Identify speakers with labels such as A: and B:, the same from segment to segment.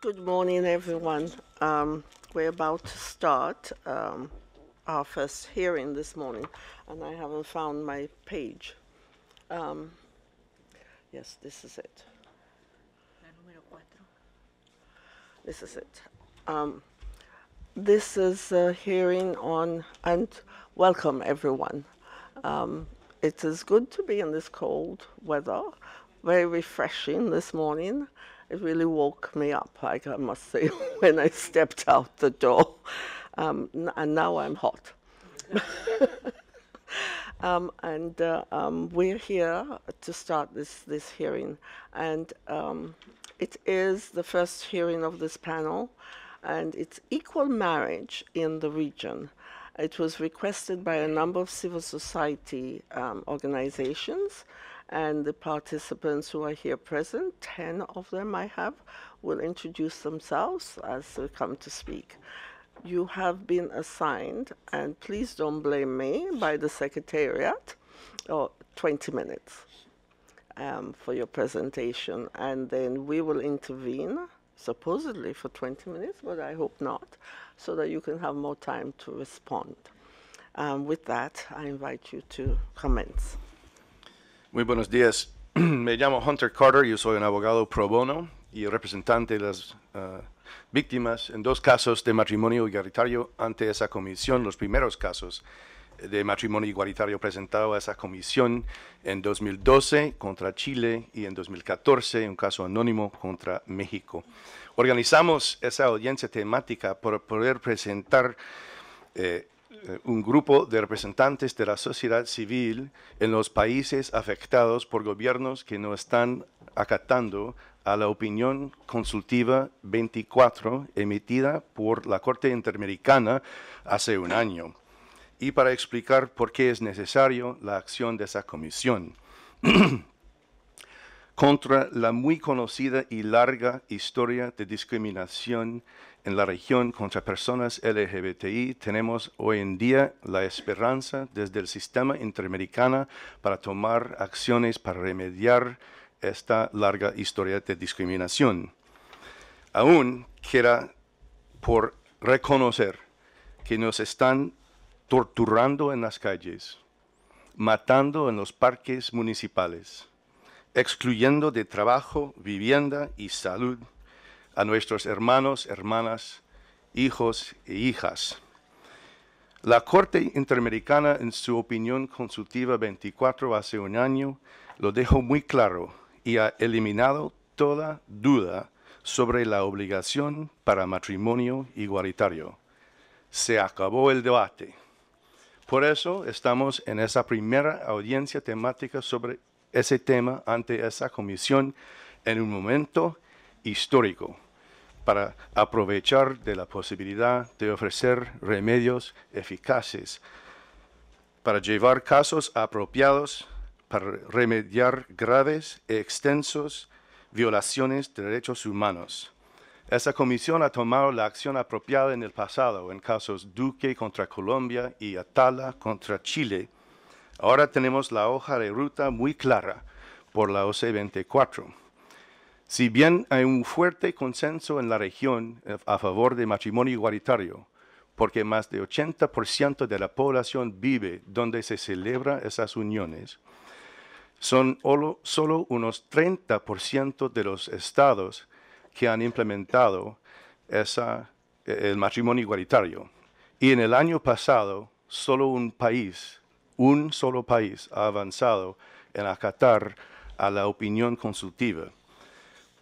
A: Good morning, everyone. Um, we're about to start um, our first hearing this morning, and I haven't found my page. Um, yes, this is it. This is it. Um, this is a hearing on, and welcome everyone. Um, it is good to be in this cold weather, very refreshing this morning it really woke me up, I must say, when I stepped out the door. Um, and now I'm hot. um, and uh, um, we're here to start this, this hearing. And um, it is the first hearing of this panel, and it's equal marriage in the region. It was requested by a number of civil society um, organizations and the participants who are here present, 10 of them I have, will introduce themselves as they come to speak. You have been assigned, and please don't blame me, by the Secretariat, 20 minutes um, for your presentation, and then we will intervene, supposedly for 20 minutes, but I hope not, so that you can have more time to respond. Um, with that, I invite you to commence.
B: Muy buenos días. Me llamo Hunter Carter, yo soy un abogado pro bono y representante de las ah, víctimas en dos casos de matrimonio igualitario ante esa comisión, los primeros casos de matrimonio igualitario presentado a esa comisión en 2012 contra Chile y en 2014 un caso anónimo contra México. Organizamos esa audiencia temática para poder presentar eh, eh, un grupo de representantes de la sociedad civil en los países afectados por gobiernos que no están acatando a la opinión consultiva 24 emitida por la Corte Interamericana hace un año y para explicar por qué es necesario la acción de esa comisión. contra la muy conocida y larga historia de discriminación en la región contra personas LGBTI, tenemos hoy en día la esperanza desde el sistema interamericano para tomar acciones para remediar esta larga historia de discriminación. Aún queda por reconocer que nos están torturando en las calles, matando en los parques municipales, excluyendo de trabajo, vivienda y salud a nuestros hermanos, hermanas, hijos e hijas. La Corte Interamericana, en su opinión consultiva 24 hace un año, lo dejó muy claro y ha eliminado toda duda sobre la obligación para matrimonio igualitario. Se acabó el debate. Por eso estamos en esa primera audiencia temática sobre ese tema ante esa comisión en un momento histórico para aprovechar de la posibilidad de ofrecer remedios eficaces para llevar casos apropiados para remediar graves e extensos violaciones de derechos humanos. Esa comisión ha tomado la acción apropiada en el pasado en casos Duque contra Colombia y Atala contra Chile. Ahora tenemos la hoja de ruta muy clara por la OC 24. Si bien hay un fuerte consenso en la región eh, a favor del matrimonio igualitario, porque más de 80% de la población vive donde se celebran esas uniones, son solo unos 30% de los estados que han implementado e, el matrimonio igualitario. Y en el año pasado, solo un país, un solo país ha avanzado en acatar a la opinión consultiva.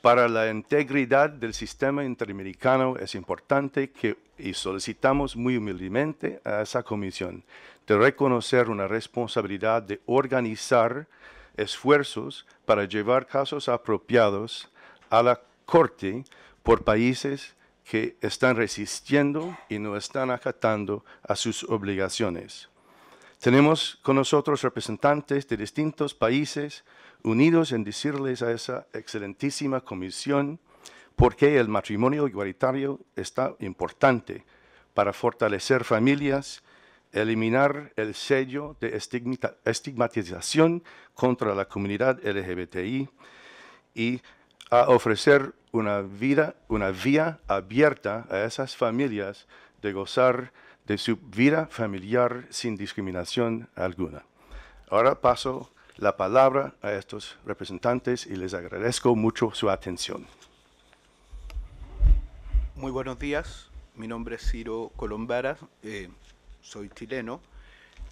B: Para la integridad del sistema interamericano es importante que, y solicitamos muy humildemente a esa comisión, de reconocer una responsabilidad de organizar esfuerzos para llevar casos apropiados a la Corte por países que están resistiendo y no están acatando a sus obligaciones. Tenemos con nosotros representantes de distintos países unidos en decirles a esa excelentísima comisión por qué el matrimonio igualitario está importante para fortalecer familias, eliminar el sello de estigmatización contra la comunidad LGBTI y a ofrecer una vida, una vía abierta a esas familias de gozar de su vida familiar sin discriminación alguna. Ahora paso la palabra a estos representantes y les agradezco mucho su atención.
C: Muy buenos días, mi nombre es Ciro Colombara, eh, soy chileno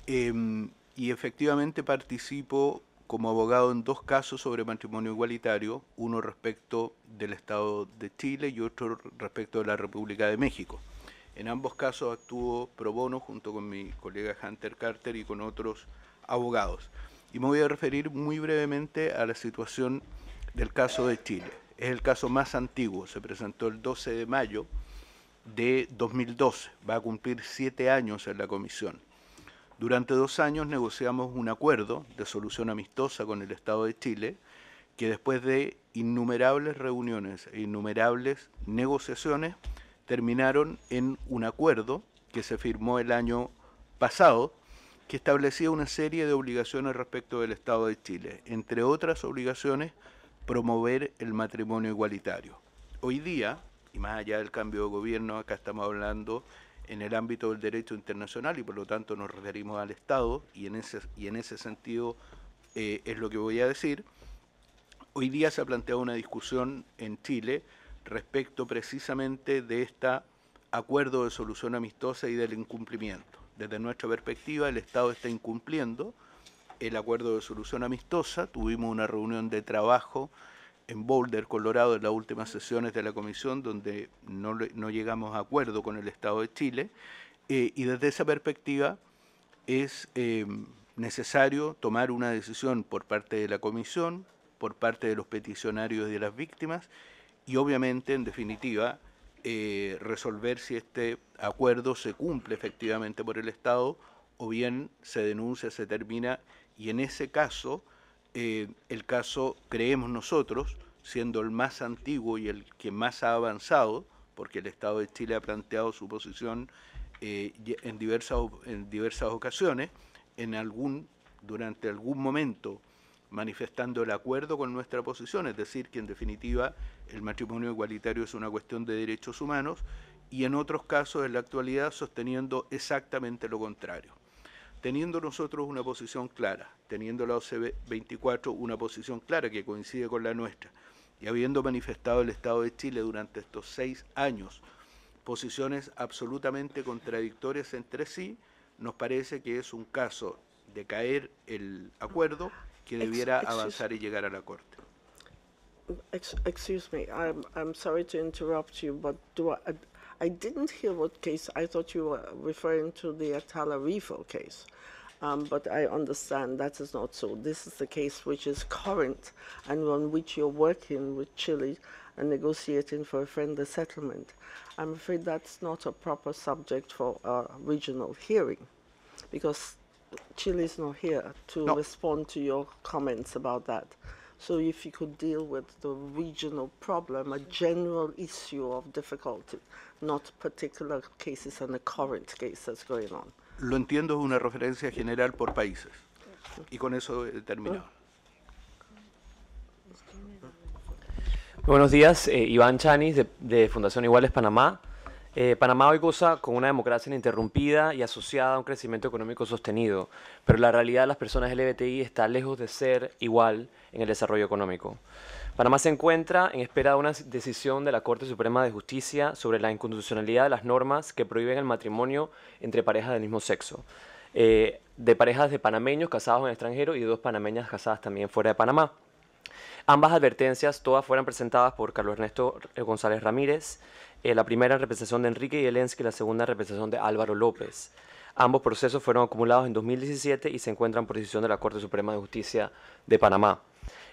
C: em, y efectivamente participo como abogado en dos casos sobre matrimonio igualitario, uno respecto del Estado de Chile y otro respecto de la República de México. En ambos casos actuó pro bono junto con mi colega Hunter Carter y con otros abogados. Y me voy a referir muy brevemente a la situación del caso de Chile. Es el caso más antiguo, se presentó el 12 de mayo de 2012, va a cumplir siete años en la comisión. Durante dos años negociamos un acuerdo de solución amistosa con el Estado de Chile, que después de innumerables reuniones e innumerables negociaciones, terminaron en un acuerdo que se firmó el año pasado que establecía una serie de obligaciones respecto del Estado de Chile, entre otras obligaciones promover el matrimonio igualitario. Hoy día, y más allá del cambio de gobierno, acá estamos hablando en el ámbito del derecho internacional y por lo tanto nos referimos al Estado y en ese, y en ese sentido eh, es lo que voy a decir. Hoy día se ha planteado una discusión en Chile respecto precisamente de este acuerdo de solución amistosa y del incumplimiento. Desde nuestra perspectiva, el Estado está incumpliendo el acuerdo de solución amistosa. Tuvimos una reunión de trabajo en Boulder, Colorado, en las últimas sesiones de la comisión, donde no, llegamos a acuerdo con el Estado de Chile. Eh, y desde esa perspectiva es eh, necesario tomar una decisión por parte de la comisión, por parte de los peticionarios y de las víctimas, y obviamente, en definitiva, eh, resolver si este acuerdo se cumple efectivamente por el Estado o bien se denuncia, se termina y en ese caso, eh, el caso creemos nosotros, siendo el más antiguo y el que más ha avanzado, porque el Estado de Chile ha planteado su posición eh, en, diversas, en diversas ocasiones, en algún, durante algún momento manifestando el acuerdo con nuestra posición, es decir, que en definitiva el matrimonio igualitario es una cuestión de derechos humanos y en otros casos en la actualidad sosteniendo exactamente lo contrario. Teniendo nosotros una posición clara, teniendo la OCB 24 una posición clara que coincide con la nuestra, y habiendo manifestado el Estado de Chile durante estos seis años posiciones absolutamente contradictorias entre sí, nos parece que es un caso de caer el acuerdo que debiera avanzar y llegar a la Corte.
A: ex excuse me, I'm, I'm sorry to interrupt you, but do I, I, I didn't hear what case, I thought you were referring to the Atala refill case. Um, but I understand that is not so. This is the case which is current and on which you're working with Chile and negotiating for a friendly settlement. I'm afraid that's not a proper subject for a regional hearing because Chile is not here to no. respond to your comments about that. So if you could deal with the regional problem, a general issue of difficulty, not particular cases and the current case that's going on.
C: Lo entiendo, una referencia general por países. Y con eso he
D: terminado. Buenos días, eh, Iván Chanis, de, de Fundación Iguales Panamá. Eh, Panamá hoy goza con una democracia ininterrumpida y asociada a un crecimiento económico sostenido, pero la realidad de las personas LGBTI está lejos de ser igual en el desarrollo económico. Panamá se encuentra en espera de una decisión de la Corte Suprema de Justicia sobre la inconstitucionalidad de las normas que prohíben el matrimonio entre parejas del mismo sexo. Eh, de parejas de panameños casados en el extranjero y de dos panameñas casadas también fuera de Panamá. Ambas advertencias, todas fueron presentadas por Carlos Ernesto González Ramírez, eh, la primera en representación de Enrique Yelensky y la segunda en representación de Álvaro López. Ambos procesos fueron acumulados en 2017 y se encuentran por decisión de la Corte Suprema de Justicia de Panamá.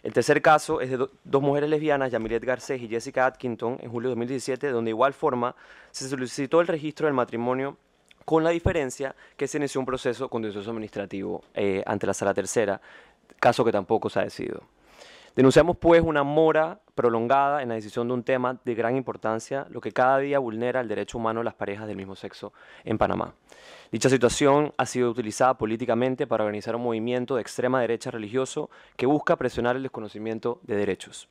D: El tercer caso es de dos mujeres lesbianas, Yamilet Garcés y Jessica Atkinson, en julio de 2017, donde de igual forma se solicitó el registro del matrimonio con la diferencia que se inició un proceso con contencioso administrativo eh, ante la Sala Tercera, caso que tampoco se ha decidido. Denunciamos pues una mora prolongada en la decisión de un tema de gran importancia, lo que cada día vulnera el derecho humano a las parejas del mismo sexo en Panamá. Dicha situación ha sido utilizada políticamente para organizar un movimiento de extrema derecha religioso que busca presionar el desconocimiento de derechos.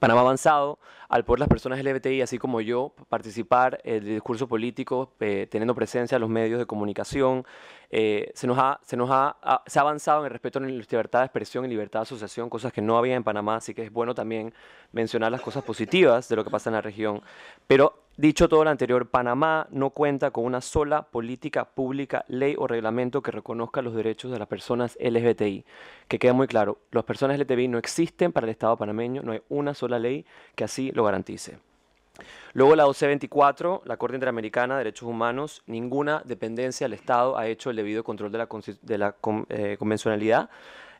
D: Panamá ha Avanzado, al poder las personas LGBTI, así como yo, participar en eh, discursos discurso político, eh, teniendo presencia en los medios de comunicación, eh, se, nos ha, se, nos ha, avanzado en el respeto a la libertad de expresión y libertad de asociación, cosas que no había en Panamá, así que es bueno también mencionar las cosas positivas de lo que pasa en la región. Pero Dicho todo lo anterior, Panamá no cuenta con una sola política pública, ley o reglamento que reconozca los derechos de las personas LGBTI. Que quede muy claro, las personas LGBTI no existen para el Estado panameño, no hay una sola ley que así lo garantice. Luego la OC24, la Corte Interamericana de Derechos Humanos, ninguna dependencia del Estado ha hecho el debido control de la, eh, convencionalidad,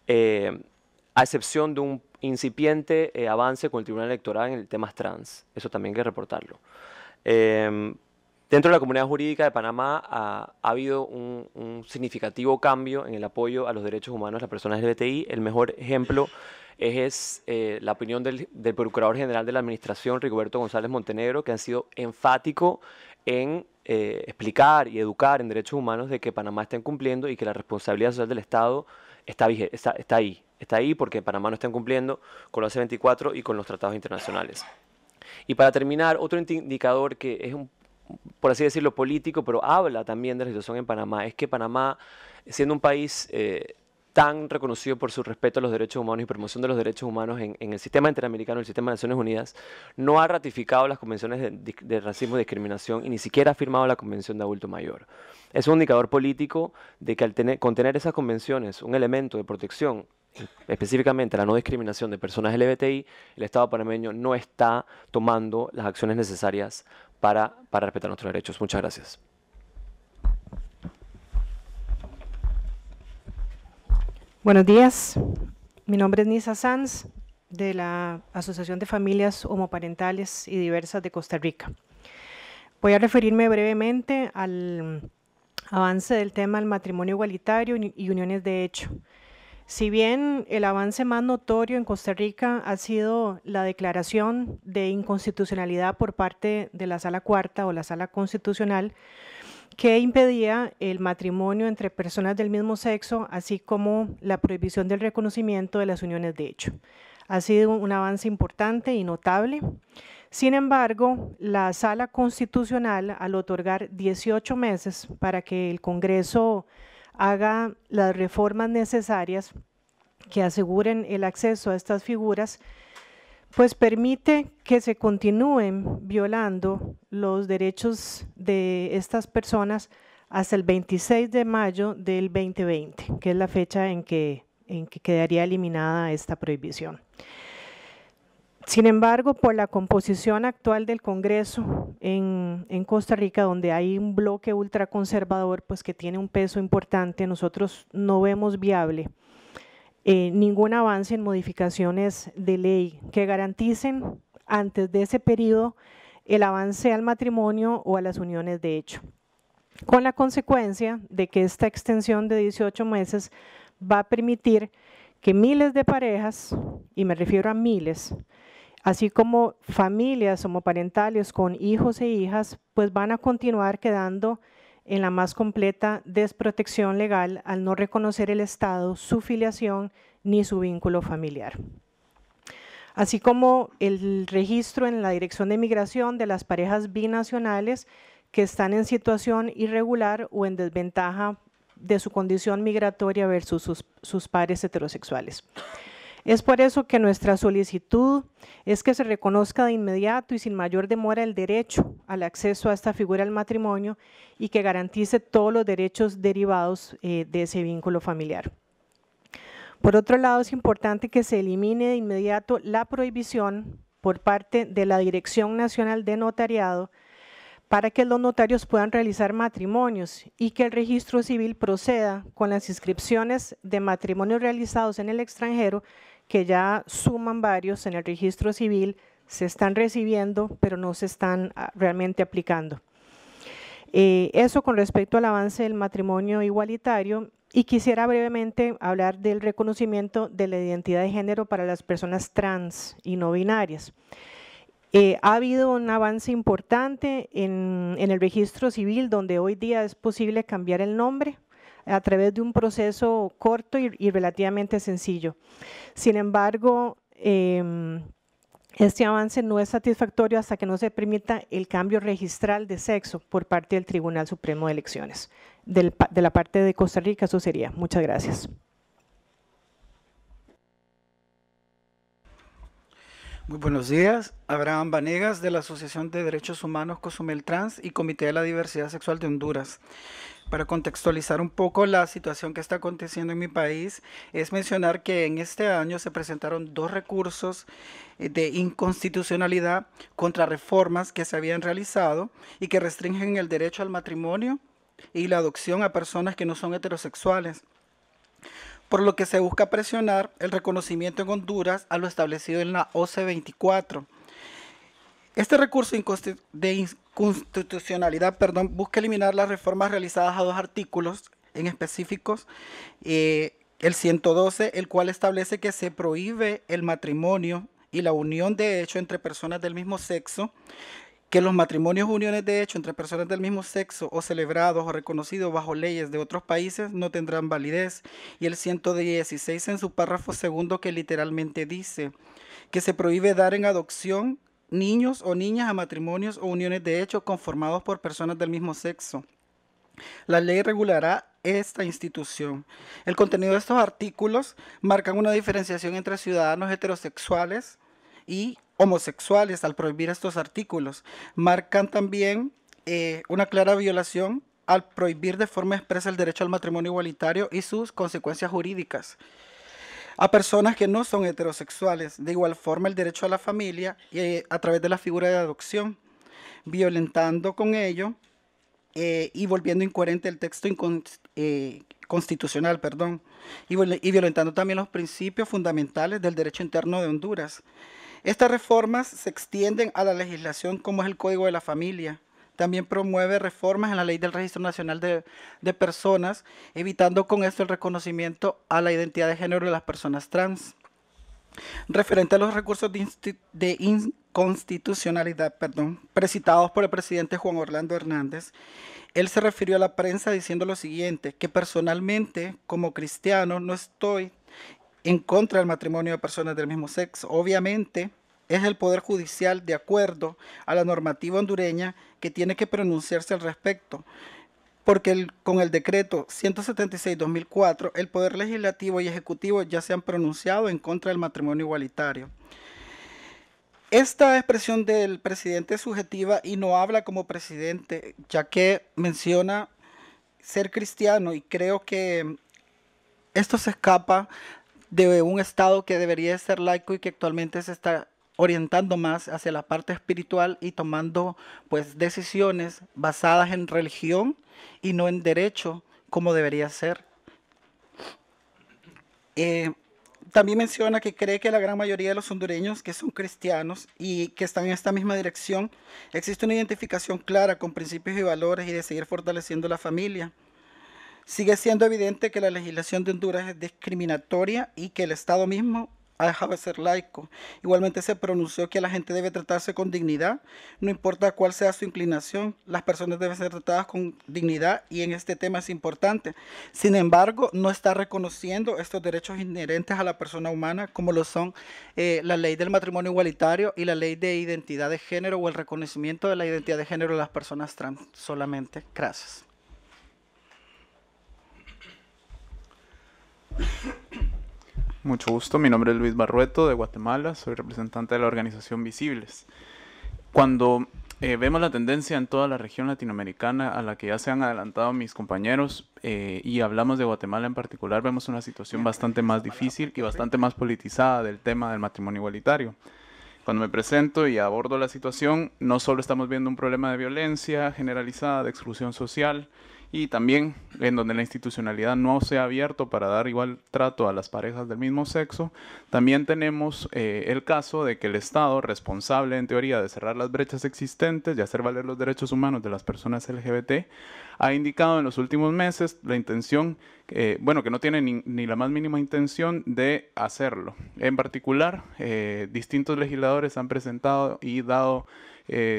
D: eh, a excepción de un incipiente eh, avance con el Tribunal Electoral en el tema trans. Eso también hay que reportarlo. Em, dentro de la comunidad jurídica de Panamá ha, habido un, significativo cambio en el apoyo a los derechos humanos de las personas LGBTI. El mejor ejemplo es, eh, la opinión del, Procurador General de la Administración, Rigoberto González Montenegro, que ha sido enfático en eh, explicar y educar en derechos humanos de que Panamá está incumpliendo y que la responsabilidad social del Estado está, ahí. Está ahí porque Panamá no está incumpliendo con la C-24 y con los tratados internacionales. Y para terminar, otro indicador que es un por así decirlo, político, pero habla también de la situación en Panamá. Es que Panamá, siendo un país eh, tan reconocido por su respeto a los derechos humanos y promoción de los derechos humanos en, el sistema interamericano, en el sistema de Naciones Unidas, no ha ratificado las convenciones de, racismo y discriminación y ni siquiera ha firmado la Convención de Adulto Mayor. Es un indicador político de que al tener, contener esas convenciones, un elemento de protección específicamente la no discriminación de personas LGBTI, el Estado panameño no está tomando las acciones necesarias para, para respetar nuestros derechos. Muchas gracias.
E: Buenos días, mi nombre es Nisa Sanz de la Asociación de Familias Homoparentales y Diversas de Costa Rica. Voy a referirme brevemente al avance del tema del matrimonio igualitario y uniones de hecho. Si bien el avance más notorio en Costa Rica ha sido la declaración de inconstitucionalidad por parte de la Sala Cuarta o la Sala Constitucional, que impedía el matrimonio entre personas del mismo sexo, así como la prohibición del reconocimiento de las uniones de hecho. Ha sido un avance importante y notable. Sin embargo, la Sala Constitucional, al otorgar 18 meses para que el Congreso haga las reformas necesarias que aseguren el acceso a estas figuras, pues permite que se continúen violando los derechos de estas personas hasta el 26 de mayo del 2020, que es la fecha en que, en que quedaría eliminada esta prohibición. Sin embargo, por la composición actual del Congreso en, Costa Rica, donde hay un bloque ultraconservador, pues que tiene un peso importante, nosotros no vemos viable eh, ningún avance en modificaciones de ley que garanticen antes de ese periodo el avance al matrimonio o a las uniones de hecho, con la consecuencia de que esta extensión de 18 meses va a permitir que miles de parejas, y me refiero a miles, así como familias homoparentales con hijos e hijas, pues van a continuar quedando en la más completa desprotección legal al no reconocer el Estado su filiación ni su vínculo familiar. Así como el registro en la Dirección de Migración de las parejas binacionales que están en situación irregular o en desventaja de su condición migratoria versus sus, sus pares heterosexuales. Es por eso que nuestra solicitud es que se reconozca de inmediato y sin mayor demora el derecho al acceso a esta figura al matrimonio y que garantice todos los derechos derivados eh, de ese vínculo familiar. Por otro lado, es importante que se elimine de inmediato la prohibición por parte de la Dirección Nacional de Notariado para que los notarios puedan realizar matrimonios y que el registro civil proceda con las inscripciones de matrimonios realizados en el extranjero que ya suman varios en el registro civil, se están recibiendo, pero no se están ah, realmente aplicando. Eh, eso con respecto al avance del matrimonio igualitario y quisiera brevemente hablar del reconocimiento de la identidad de género para las personas trans y no binarias. Eh, ha habido un avance importante en, en el registro civil donde hoy día es posible cambiar el nombre a través de un proceso corto y, relativamente sencillo. Sin embargo, em, este avance no es satisfactorio hasta que no se permita el cambio registral de sexo por parte del Tribunal Supremo de Elecciones. de la parte de Costa Rica, eso sería. Muchas gracias.
F: Muy buenos días. Abraham Vanegas, de la Asociación de Derechos Humanos Cozumel Trans y Comité de la Diversidad Sexual de Honduras para contextualizar un poco la situación que está aconteciendo en mi país, es mencionar que en este año se presentaron dos recursos eh, de inconstitucionalidad contra reformas que se habían realizado y que restringen el derecho al matrimonio y la adopción a personas que no son heterosexuales por lo que se busca presionar el reconocimiento en Honduras a lo establecido en la OC 24 este recurso de inconstitucionalidad busca eliminar las reformas realizadas a dos artículos en específicos, eh, el 112, el cual establece que se prohíbe el matrimonio y la unión de hecho entre personas del mismo sexo, que los matrimonios o uniones de hecho entre personas del mismo sexo o celebrados o reconocidos bajo leyes de otros países no tendrán validez. Y el 116 en su párrafo segundo que literalmente dice que se prohíbe dar en adopción niños o niñas a matrimonios o uniones de hecho conformados por personas del mismo sexo. La ley regulará esta institución. El contenido de estos artículos marcan una diferenciación entre ciudadanos heterosexuales y homosexuales al prohibir estos artículos. Marcan también eh, una clara violación al prohibir de forma expresa el derecho al matrimonio igualitario y sus consecuencias jurídicas a personas que no son heterosexuales. De igual forma, el derecho a la familia y eh, a través de la figura de adopción, violentando con ello eh, y volviendo incoherente el texto eh, constitucional, perdón, y, y violentando también los principios fundamentales del derecho interno de Honduras. Estas reformas se extienden a la legislación como es el Código de la Familia, también promueve reformas en la ley del Registro Nacional de, Personas, evitando con esto el reconocimiento a la identidad de género de las personas trans. Referente a los recursos de, inconstitucionalidad perdón, precitados por el presidente Juan Orlando Hernández, él se refirió a la prensa diciendo lo siguiente, que personalmente, como cristiano, no estoy en contra del matrimonio de personas del mismo sexo. Obviamente, es el Poder Judicial de acuerdo a la normativa hondureña que tiene que pronunciarse al respecto, porque con el decreto 176-2004 el Poder Legislativo y Ejecutivo ya se han pronunciado en contra del matrimonio igualitario. Esta expresión del presidente es subjetiva y no habla como presidente, ya que menciona ser cristiano y creo que esto se escapa de un Estado que debería ser laico y que actualmente se está orientando más hacia la parte espiritual y tomando pues decisiones basadas en religión y no en derecho como debería ser. Eh, también menciona que cree que la gran mayoría de los hondureños que son cristianos y que están en esta misma dirección, existe una identificación clara con principios y valores y de seguir fortaleciendo la familia. Sigue siendo evidente que la legislación de Honduras es discriminatoria y que el Estado mismo ha dejado de ser laico. Igualmente se pronunció que la gente debe tratarse con dignidad, no importa cuál sea su inclinación, las personas deben ser tratadas con dignidad y en este tema es importante. Sin embargo, no está reconociendo estos derechos inherentes a la persona humana como lo son eh, la ley del matrimonio igualitario y la ley de identidad de género o el reconocimiento de la identidad de género de las personas trans solamente. Gracias.
G: Mucho gusto, mi nombre es Luis Barrueto de Guatemala, soy representante de la organización Visibles. Cuando eh, vemos la tendencia en toda la región latinoamericana a la que ya se han adelantado mis compañeros eh, y hablamos de Guatemala en particular, vemos una situación bastante más difícil y bastante más politizada del tema del matrimonio igualitario. Cuando me presento y abordo la situación, no solo estamos viendo un problema de violencia generalizada, de exclusión social, y también en donde la institucionalidad no se ha abierto para dar igual trato a las parejas del mismo sexo, también tenemos eh, el caso de que el Estado, responsable en teoría de cerrar las brechas existentes y hacer valer los derechos humanos de las personas LGBT, ha indicado en los últimos meses la intención, eh, bueno, que no tiene ni, la más mínima intención de hacerlo. En particular, eh, distintos legisladores han presentado y dado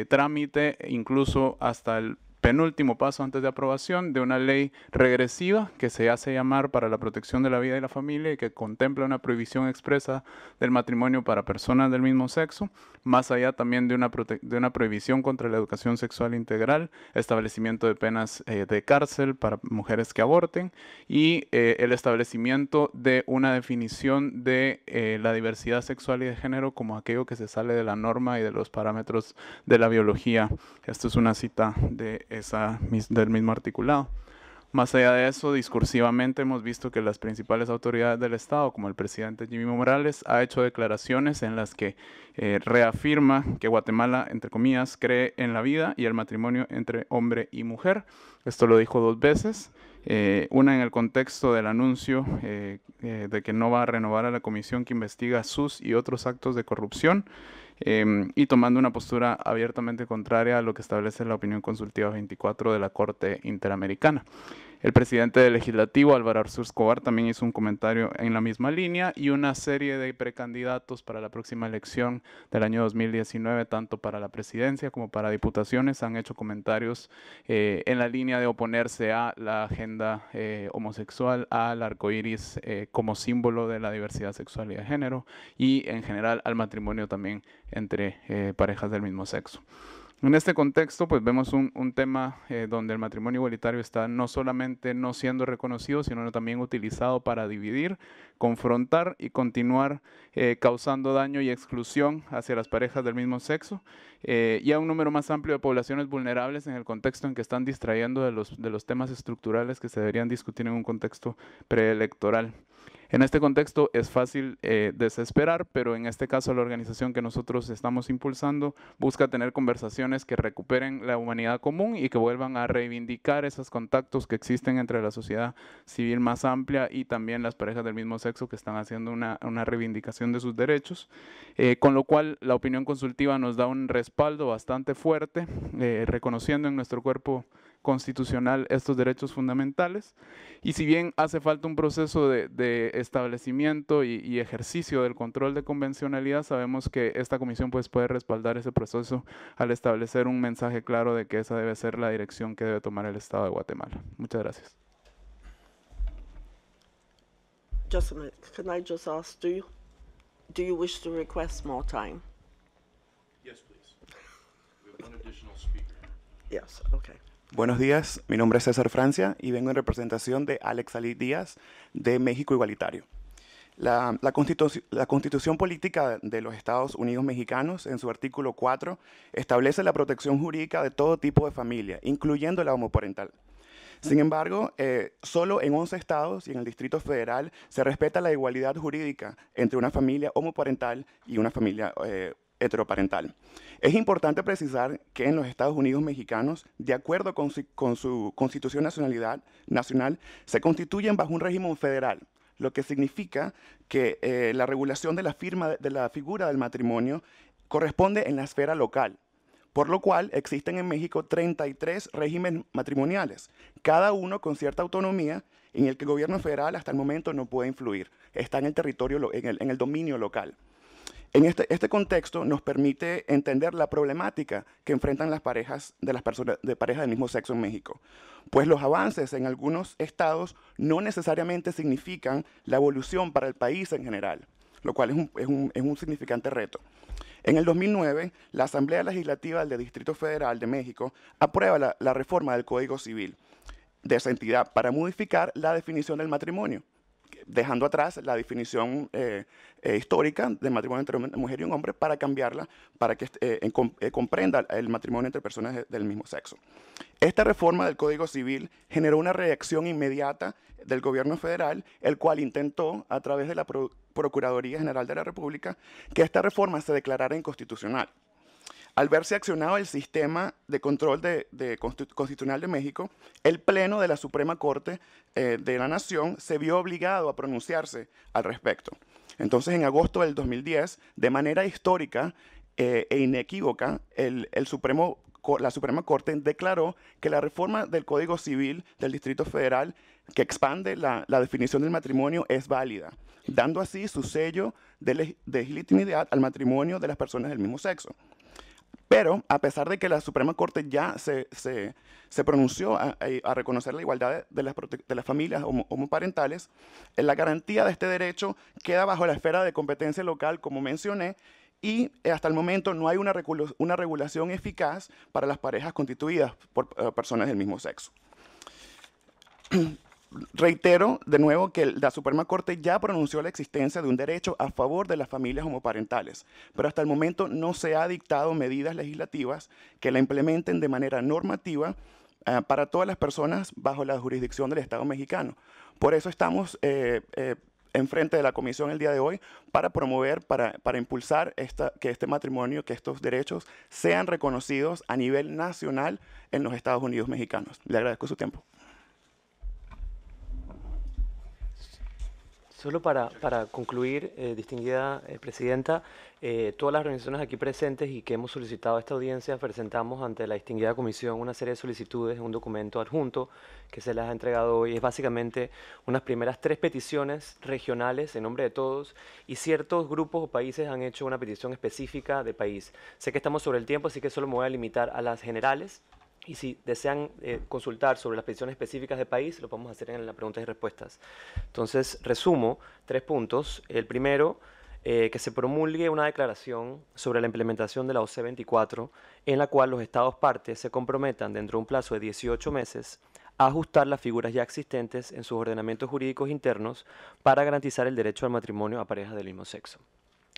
G: trámite, incluso hasta el penúltimo paso antes de aprobación de una ley regresiva que se hace llamar para la protección de la vida y la familia y que contempla una prohibición expresa del matrimonio para personas del mismo sexo, más allá también de una, de una prohibición contra la educación sexual integral, establecimiento de penas eh, de cárcel para mujeres que aborten y eh, el establecimiento de una definición de eh, la diversidad sexual y de género como aquello que se sale de la norma y de los parámetros de la biología. Esto es una cita de del mismo articulado. Más allá de eso, discursivamente hemos visto que las principales autoridades del Estado, como el presidente Jimmy Morales, ha hecho declaraciones en las que eh, reafirma que Guatemala, entre comillas, cree en la vida y el matrimonio entre hombre y mujer. Esto lo dijo dos veces. Eh, una en el contexto del anuncio eh, eh, de que no va a renovar a la comisión que investiga sus y otros actos de corrupción em, y tomando una postura abiertamente contraria a lo que establece la opinión consultiva 24 de la Corte Interamericana. El presidente del legislativo, Álvaro Arzú Escobar, también hizo un comentario en la misma línea y una serie de precandidatos para la próxima elección del año 2019, tanto para la presidencia como para diputaciones, han hecho comentarios eh, en la línea de oponerse a la agenda eh, homosexual, al arco iris eh, como símbolo de la diversidad sexual y de género y en general al matrimonio también entre parejas del mismo sexo. En este contexto, pues vemos un, tema eh, donde el matrimonio igualitario está no solamente no siendo reconocido, sino también utilizado para dividir, confrontar y continuar eh, causando daño y exclusión hacia las parejas del mismo sexo eh, y a un número más amplio de poblaciones vulnerables en el contexto en que están distrayendo de los, de los temas estructurales que se deberían discutir en un contexto preelectoral. En este contexto es fácil eh, desesperar, pero en este caso la organización que nosotros estamos impulsando busca tener conversaciones que recuperen la humanidad común y que vuelvan a reivindicar esos contactos que existen entre la sociedad civil más amplia y también las parejas del mismo sexo que están haciendo una, reivindicación de sus derechos. Eh, con lo cual la opinión consultiva nos da un respaldo bastante fuerte, eh, reconociendo en nuestro cuerpo constitucional estos derechos fundamentales. Y si bien hace falta un proceso de, establecimiento y, ejercicio del control de convencionalidad, sabemos que esta comisión pues, puede respaldar ese proceso al establecer un mensaje claro de que esa debe ser la dirección que debe tomar el Estado de Guatemala. Muchas gracias.
A: Just Can I just ask, you, do you wish to request more
H: speaker. Yes, okay. Buenos días, mi nombre es César Francia y vengo en representación de Alex Ali Díaz de México Igualitario. La, Constitución Política de los Estados Unidos Mexicanos, en su artículo 4, establece la protección jurídica de todo tipo de familia, incluyendo la homoparental. Sin embargo, eh, solo en 11 estados y en el Distrito Federal se respeta la igualdad jurídica entre una familia homoparental y una familia eh, heteroparental. Es importante precisar que en los Estados Unidos mexicanos, de acuerdo con su, constitución nacionalidad, nacional, se constituyen bajo un régimen federal, lo que significa que eh, la regulación de la, firma, de la figura del matrimonio corresponde en la esfera local, por lo cual existen en México 33 regímenes matrimoniales, cada uno con cierta autonomía en el que el gobierno federal hasta el momento no puede influir, está en el territorio, en el dominio local. En este, este, contexto nos permite entender la problemática que enfrentan las parejas de las personas de parejas del mismo sexo en México, pues los avances en algunos estados no necesariamente significan la evolución para el país en general, lo cual es un, significante reto. En el 2009, la Asamblea Legislativa del Distrito Federal de México aprueba la reforma del Código Civil de esa entidad para modificar la definición del matrimonio dejando atrás la definición eh, eh, histórica del matrimonio entre mujer y un hombre para cambiarla, para que eh, comprenda el matrimonio entre personas del mismo sexo. Esta reforma del Código Civil generó una reacción inmediata del gobierno federal, el cual intentó, a través de la Procuraduría General de la República, que esta reforma se declarara inconstitucional. Al verse accionado el sistema de control constitucional de México, el Pleno de la Suprema Corte eh, de la Nación se vio obligado a pronunciarse al respecto. Entonces, en agosto del 2010, de manera histórica eh, e inequívoca, la Suprema Corte declaró que la reforma del Código Civil del Distrito Federal que expande la, definición del matrimonio es válida, dando así su sello de legitimidad al matrimonio de las personas del mismo sexo. Pero a pesar de que la Suprema Corte ya se, pronunció a, reconocer la igualdad de, las, de las familias homoparentales, eh, la garantía de este derecho queda bajo la esfera de competencia local, como mencioné, y eh, hasta el momento no hay una, una regulación eficaz para las parejas constituidas por eh, personas del mismo sexo. Reitero de nuevo que la Suprema Corte ya pronunció la existencia de un derecho a favor de las familias homoparentales, pero hasta el momento no se ha dictado medidas legislativas que la implementen de manera normativa eh, para todas las personas bajo la jurisdicción del Estado mexicano. Por eso estamos eh, eh, enfrente de la comisión el día de hoy para promover, para, para impulsar que este matrimonio, que estos derechos sean reconocidos a nivel nacional en los Estados Unidos mexicanos. Le agradezco su tiempo. Solo
D: para, concluir, eh, distinguida eh, Presidenta, eh, todas las organizaciones aquí presentes y que hemos solicitado a esta audiencia, presentamos ante la distinguida Comisión una serie de solicitudes, un documento adjunto que se les ha entregado hoy. Es básicamente unas primeras tres peticiones regionales en nombre de todos y ciertos grupos o países han hecho una petición específica de país. Sé que estamos sobre el tiempo, así que solo me voy a limitar a las generales y si desean eh, consultar sobre las peticiones específicas de país, lo podemos hacer en las preguntas y respuestas. Entonces, resumo tres puntos. El primero, eh, que se promulgue una declaración sobre la implementación de la OC 24, en la cual los Estados partes se comprometan dentro de un plazo de 18 meses a ajustar las figuras ya existentes en sus ordenamientos jurídicos internos para garantizar el derecho al matrimonio a parejas del mismo sexo.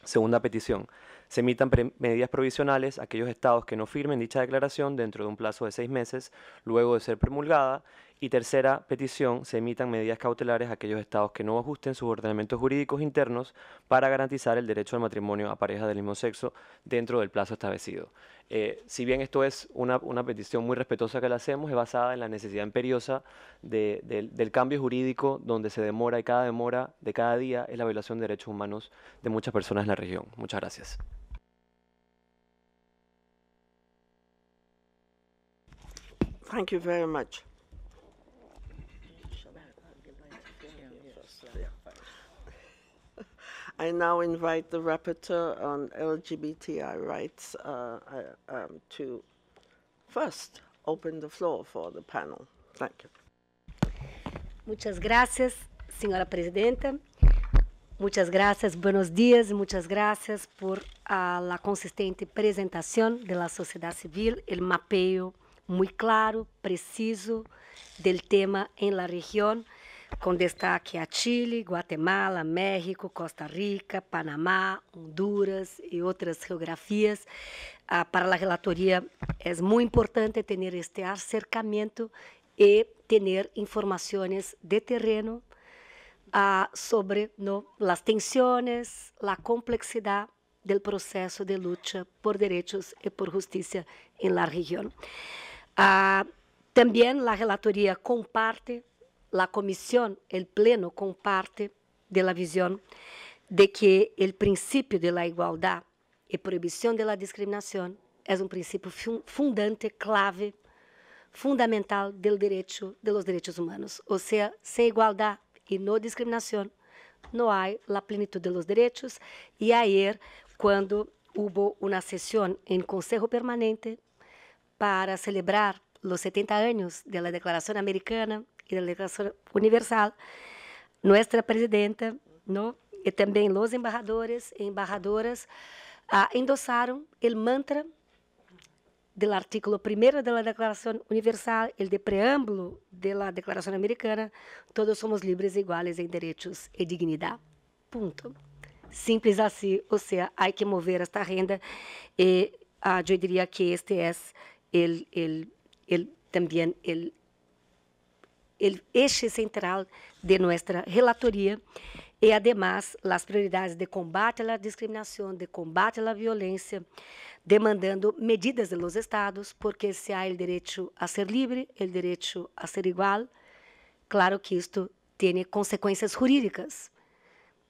D: Segunda petición, se emitan medidas provisionales a aquellos estados que no firmen dicha declaración dentro de un plazo de seis meses luego de ser promulgada. Y tercera petición, se emitan medidas cautelares a aquellos estados que no ajusten sus ordenamientos jurídicos internos para garantizar el derecho al matrimonio a parejas del mismo sexo dentro del plazo establecido. Eh, si bien esto es una, petición muy respetuosa que la hacemos, es basada en la necesidad imperiosa del cambio jurídico donde se demora y cada demora de cada día es la violación de derechos humanos de muchas personas en la región. Muchas gracias.
A: Thank you very much. I now invite the rapporteur on LGBTI rights uh, um, to first open the floor for the panel. Thank you.
I: Muchas gracias, señora presidenta. Muchas gracias, buenos días, muchas gracias por uh, la consistente presentación de la sociedad civil, el mapeo muito claro, preciso do tema em la región, com destaque a Chile, Guatemala, México, Costa Rica, Panamá, Honduras e outras geografias. Ah, para a relatoria é muito importante ter este acercamento e ter informações de terreno ah, sobre no, tensões, a complexidade do del de luta por direitos e por justiça em la região. Ah, a relatoria comparte, a comissão, o pleno comparte da visão de que o princípio de igualdade e proibição da discriminação é um princípio fundante, clave, fundamental do direito, dos direitos humanos. Ou seja, sem igualdade e não discriminação, não há a plenitude dos direitos. E ayer, quando houve uma sessão em Conselho Permanente, para celebrar os 70 anos da Declaração Americana e da Declaração Universal, nossa presidenta ¿no? também os los embajadores e embajadoras ah, endosaron mantra do Artigo 1 da Declaração Universal, o de preâmbulo da Declaração Americana, todos somos livres, e iguales em direitos e dignidade. Ponto. Simples assim, ou seja, há que mover esta renda e eh, ah, eu diria que este é ele ele ele também ele ele eje central de nossa relatoria e, además as prioridades de combate à discriminação, de combate à violência, demandando medidas de los estados, porque se há o direito a ser livre, o direito a ser igual, claro que isto tem consequências jurídicas,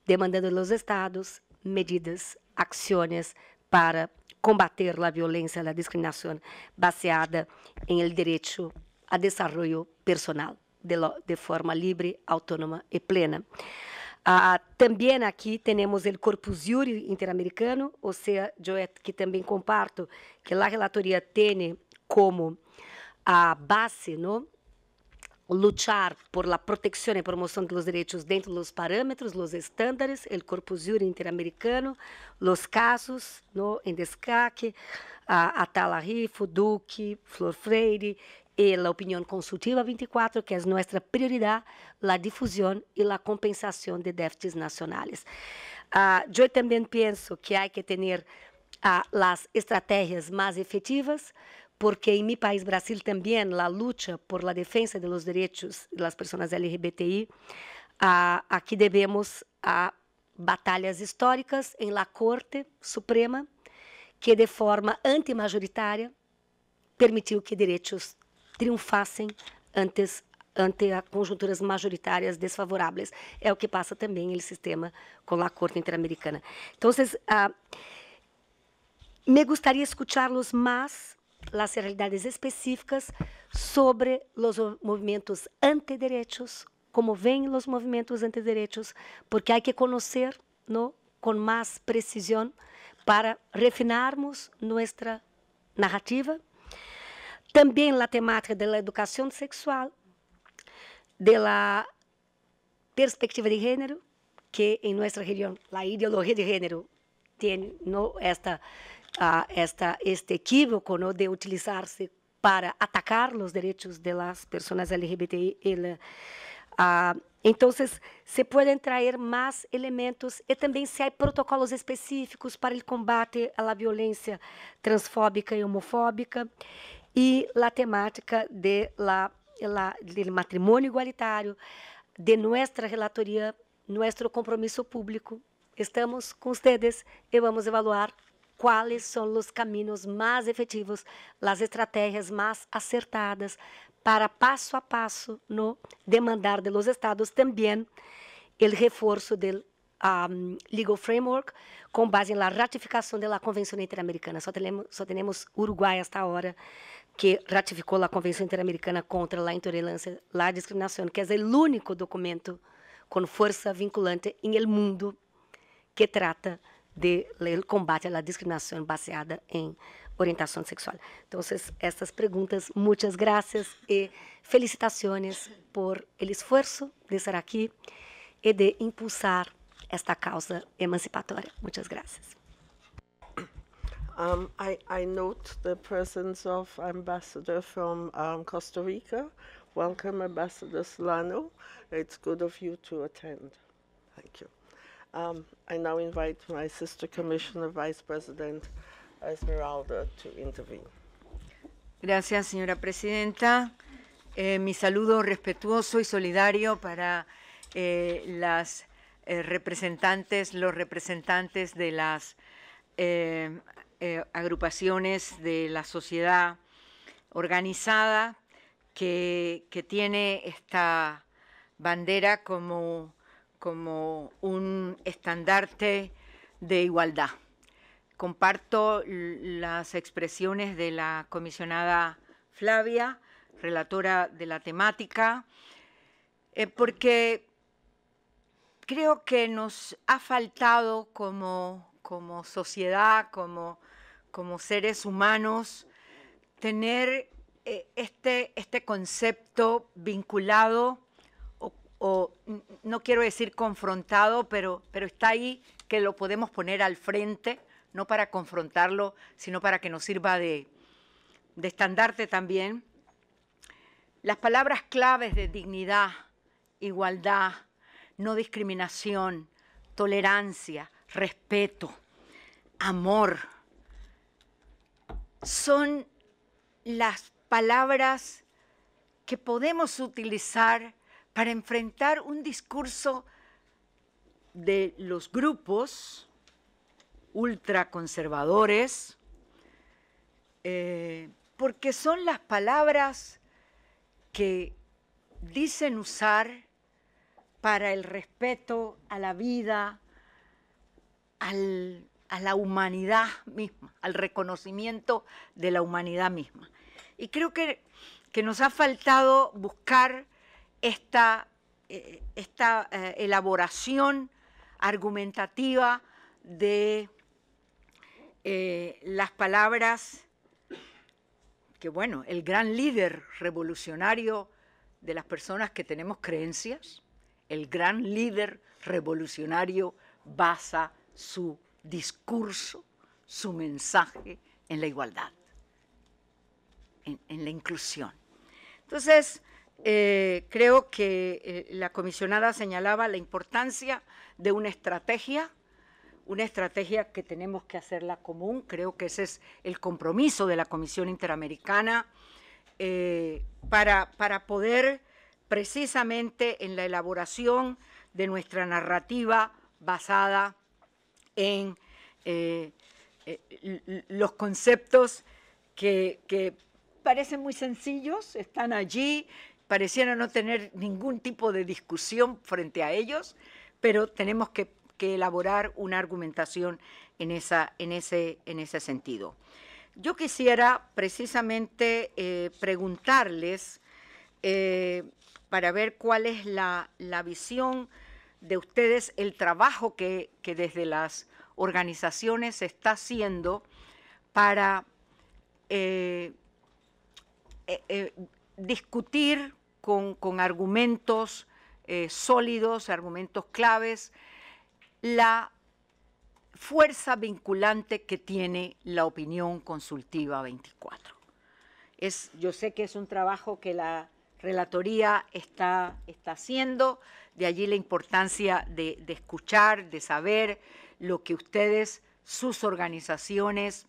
I: demandando de los estados medidas, acciones para combater a violência, a discriminação baseada em el direito a desarrollo personal de, lo, de forma livre, autônoma e plena. Ah, também aqui temos o Corpus Juris Interamericano, ou seja, que também comparto que a relatoria tem como a ah, base, não? lutar por la proteção e promoção de los dentro dos los parâmetros, los estándares, el Corpus jurídico Interamericano, los casos ¿no? en descaque, a, a Talarifo, Duque, Flor Freire e la opinión consultiva 24, que es nuestra prioridad, la difusión e la compensación de déficits nacionales. Uh, yo también pienso que hay que tener uh, las estrategias más efectivas, porque em meu país, Brasil, também a luta por la defesa de los derechos de las personas LGBTI, ah, aqui devemos a batalhas históricas em la Corte Suprema, que de forma antimajoritária permitiu que direitos triunfassem antes ante a conjunturas majoritárias desfavoráveis. É o que passa também no sistema com a Corte Interamericana. Então, vocês, me gostaria de escutá-los mais as realidades específicas sobre os movimentos antiderechos, como vêm os movimentos antiderechos, porque há que conhecer ¿no? com mais precisão para refinarmos nossa narrativa. Também a temática da educação sexual, da perspectiva de gênero, que em nossa região a ideologia de gênero tem ¿no? esta esta, este equívoco ¿no? de utilizarse para atacar los derechos de las personas LGBTI. El, uh, entonces, se pueden traer más elementos e também se há protocolos específicos para o combate à violência transfóbica e homofóbica e a temática de la, la, del matrimonio igualitário, de nossa relatoria, nosso compromisso público. Estamos com vocês e vamos evaluar Quais são os caminhos mais efetivos, as estratégias mais acertadas para passo a passo no demandar de los estados também o reforço do um, ah, legal framework com base na ratificação da Convenção Interamericana. Só temos, só temos Uruguai esta hora que ratificou a Convenção Interamericana contra a intolerância, a discriminação, que é o único documento com força vinculante em el mundo que trata de combate à discriminação baseada em orientação sexual. Então, essas perguntas, muitas graças e felicitações por o esforço de estar aqui e de impulsar esta causa emancipatória. Muitas graças.
A: Um, I, I note the presence of ambassador from um, Costa Rica. Welcome, Ambassador Solano. It's good of you to attend. Thank you. Um, I now invite my sister commissioner, Esmeralda, to intervene.
J: Gracias, señora presidenta. Eh, mi saludo respetuoso y solidario para eh, las eh, representantes, los representantes de las agrupaciones de la sociedad organizada que tiene esta bandera como como un estandarte de igualdad. Comparto las expresiones de la comisionada Flavia, relatora de la temática, eh, porque creo que nos ha faltado como, sociedad, como, seres humanos, tener eh, este, este concepto vinculado o no quiero decir confrontado, pero, pero está ahí que lo podemos poner al frente, no para confrontarlo, sino para que nos sirva de estandarte también. Las palabras claves de dignidad, igualdad, no discriminación, tolerancia, respeto, amor, son las palabras que podemos utilizar para enfrentar un discurso de los grupos ultraconservadores, eh, porque son las palabras que dicen usar para el respeto a la vida, a la humanidad misma, al reconocimiento de la humanidad misma. Y creo que nos ha faltado buscar esta, eh, eh, elaboración argumentativa de eh, las palabras que, bueno, el gran líder revolucionario de las personas que tenemos creencias, el gran líder revolucionario basa su discurso, su mensaje en la igualdad, en, en la inclusión. Entonces, eh, creo que eh, la comisionada señalaba la importancia de una estrategia, una estrategia que tenemos que hacerla común, creo que ese es el compromiso de la Comisión Interamericana, eh, para, poder precisamente en la elaboración de nuestra narrativa basada en los conceptos que parecen muy sencillos, están allí, pareciera no tener ningún tipo de discusión frente a ellos, pero tenemos que, elaborar una argumentación en, ese, sentido. Yo quisiera precisamente eh, preguntarles eh, para ver cuál es la, visión de ustedes, el trabajo que, desde las organizaciones se está haciendo para eh, discutir con, argumentos eh, sólidos, argumentos claves, la fuerza vinculante que tiene la opinión consultiva 24. yo sé que es un trabajo que la Relatoría está, haciendo, de allí la importancia de escuchar, de saber lo que ustedes, sus organizaciones,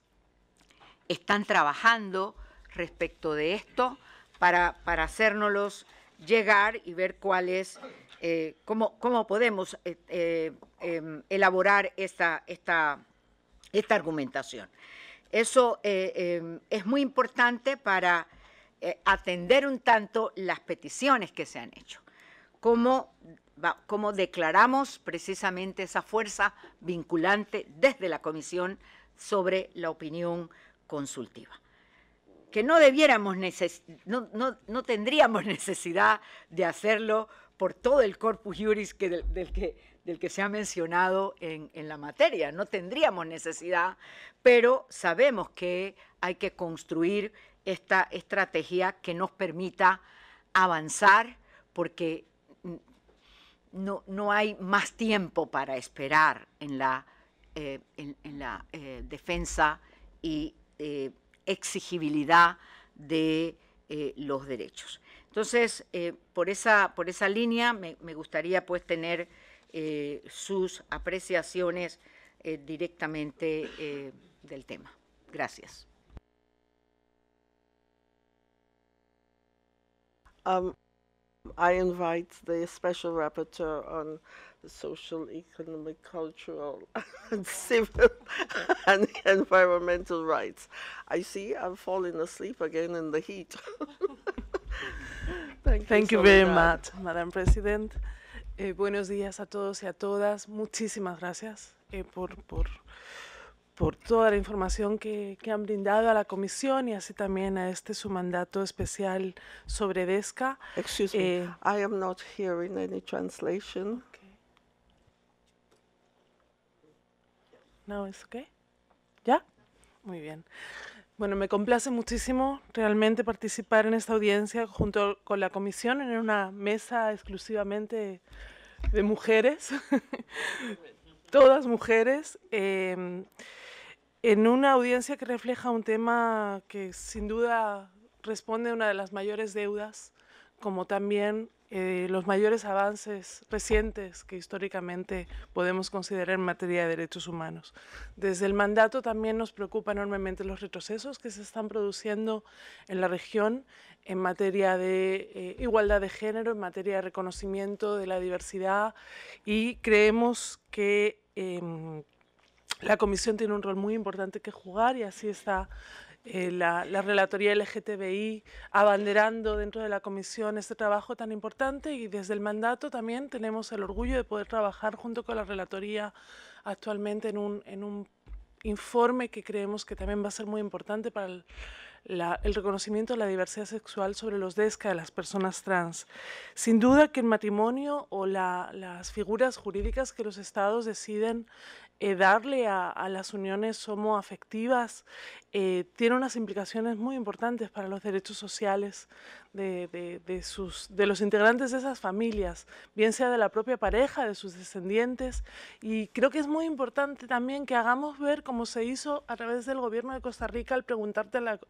J: están trabajando respecto de esto para, para hacérnoslos llegar y ver cuál es, eh, cómo, podemos eh, eh, em, elaborar esta, esta, esta, argumentación. Eso em, es muy importante para atender un tanto las peticiones que se han hecho, cómo declaramos precisamente esa fuerza vinculante desde la Comisión sobre la opinión consultiva que no tendríamos necesidad de hacerlo por todo el corpus juris del, que, se ha mencionado en, la materia. No tendríamos necesidad, pero sabemos que hay que construir esta estrategia que nos permita avanzar porque no, no, hay más tiempo para esperar en la, eh, la eh, defensa y eh, exigibilidad de eh, los derechos. Entonces, eh, por, esa, por esa línea me, gustaría pues tener eh, sus apreciaciones directamente del tema. Gracias.
A: Um, I invite the special rapporteur on the social, economic, cultural, civil and environmental rights. I see I'm falling asleep again in the heat.
K: Thank, Thank you, very much, Madam President. Eh, buenos días a todos y a todas. Muchísimas gracias eh, por, toda la información que, han brindado a la comisión y así también a este su mandato especial sobre DESCA. Excuse me, eh, I am not hearing any translation. No, ¿Ya? Muy bien. Bueno, me complace muchísimo realmente participar en esta audiencia junto con la comisión en una mesa exclusivamente de mujeres, todas mujeres, em, en una audiencia que refleja un tema que sin duda responde a una de las mayores deudas, como también eh, los mayores avances recientes que históricamente podemos considerar en materia de derechos humanos. Desde el mandato también nos preocupa enormemente los retrocesos que se están produciendo en la región en materia de eh, igualdad de género, en materia de reconocimiento de la diversidad y creemos que em, la Comisión tiene un rol muy importante que jugar y así está eh, la, Relatoría LGTBI, abanderando dentro de la Comisión este trabajo tan importante y desde el mandato también tenemos el orgullo de poder trabajar junto con la Relatoría actualmente en un, en un informe que creemos que también va a ser muy importante para el, reconocimiento de la diversidad sexual sobre los DESCA de las personas trans. Sin duda que el matrimonio o las figuras jurídicas que los estados deciden eh, darle a, las uniones homoafectivas eh, tiene unas implicaciones muy importantes para los derechos sociales de, de, sus, de los integrantes de esas familias, bien sea de la propia pareja, de sus descendientes. Y creo que es muy importante también que hagamos ver, cómo se hizo a través del gobierno de Costa Rica al preguntarte a la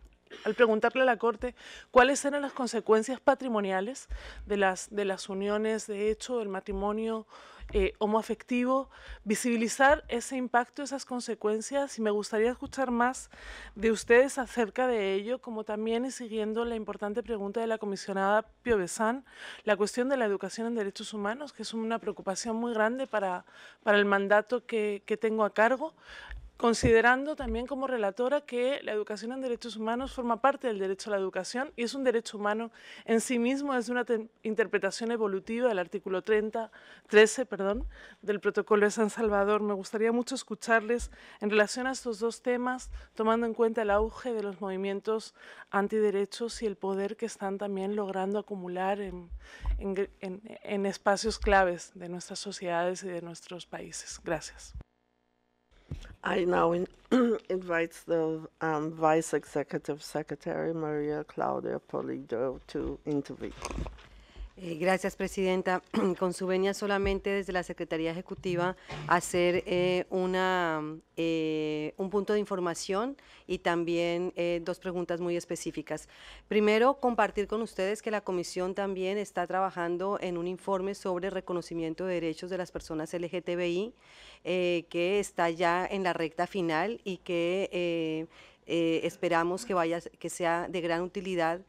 K: al preguntarle a la Corte cuáles eran las consecuencias patrimoniales de las, de las uniones de hecho, el matrimonio eh, homoafectivo, visibilizar ese impacto, esas consecuencias, y me gustaría escuchar más de ustedes acerca de ello, como también y siguiendo la importante pregunta de la comisionada Pio la cuestión de la educación en derechos humanos, que es una preocupación muy grande para, para el mandato que, que tengo a cargo considerando también como relatora que la educación en derechos humanos forma parte del derecho a la educación y es un derecho humano en sí mismo, es una interpretación evolutiva del artículo 30, 13 perdón, del protocolo de San Salvador. Me gustaría mucho escucharles en relación a estos dos temas, tomando en cuenta el auge de los movimientos antiderechos y el poder que están también logrando acumular en, en espacios claves de nuestras sociedades y de nuestros países. Gracias.
A: I now in invite the um, Vice Executive Secretary Maria Claudia Polido to intervene.
L: Eh, gracias, Presidenta. Con su venia solamente desde la Secretaría Ejecutiva hacer eh, una, eh, un punto de información y también dos preguntas muy específicas. Primero, compartir con ustedes que la Comisión también está trabajando en un informe sobre reconocimiento de derechos de las personas LGTBI que está ya en la recta final y que... esperamos que, vaya, que sea de gran utilidad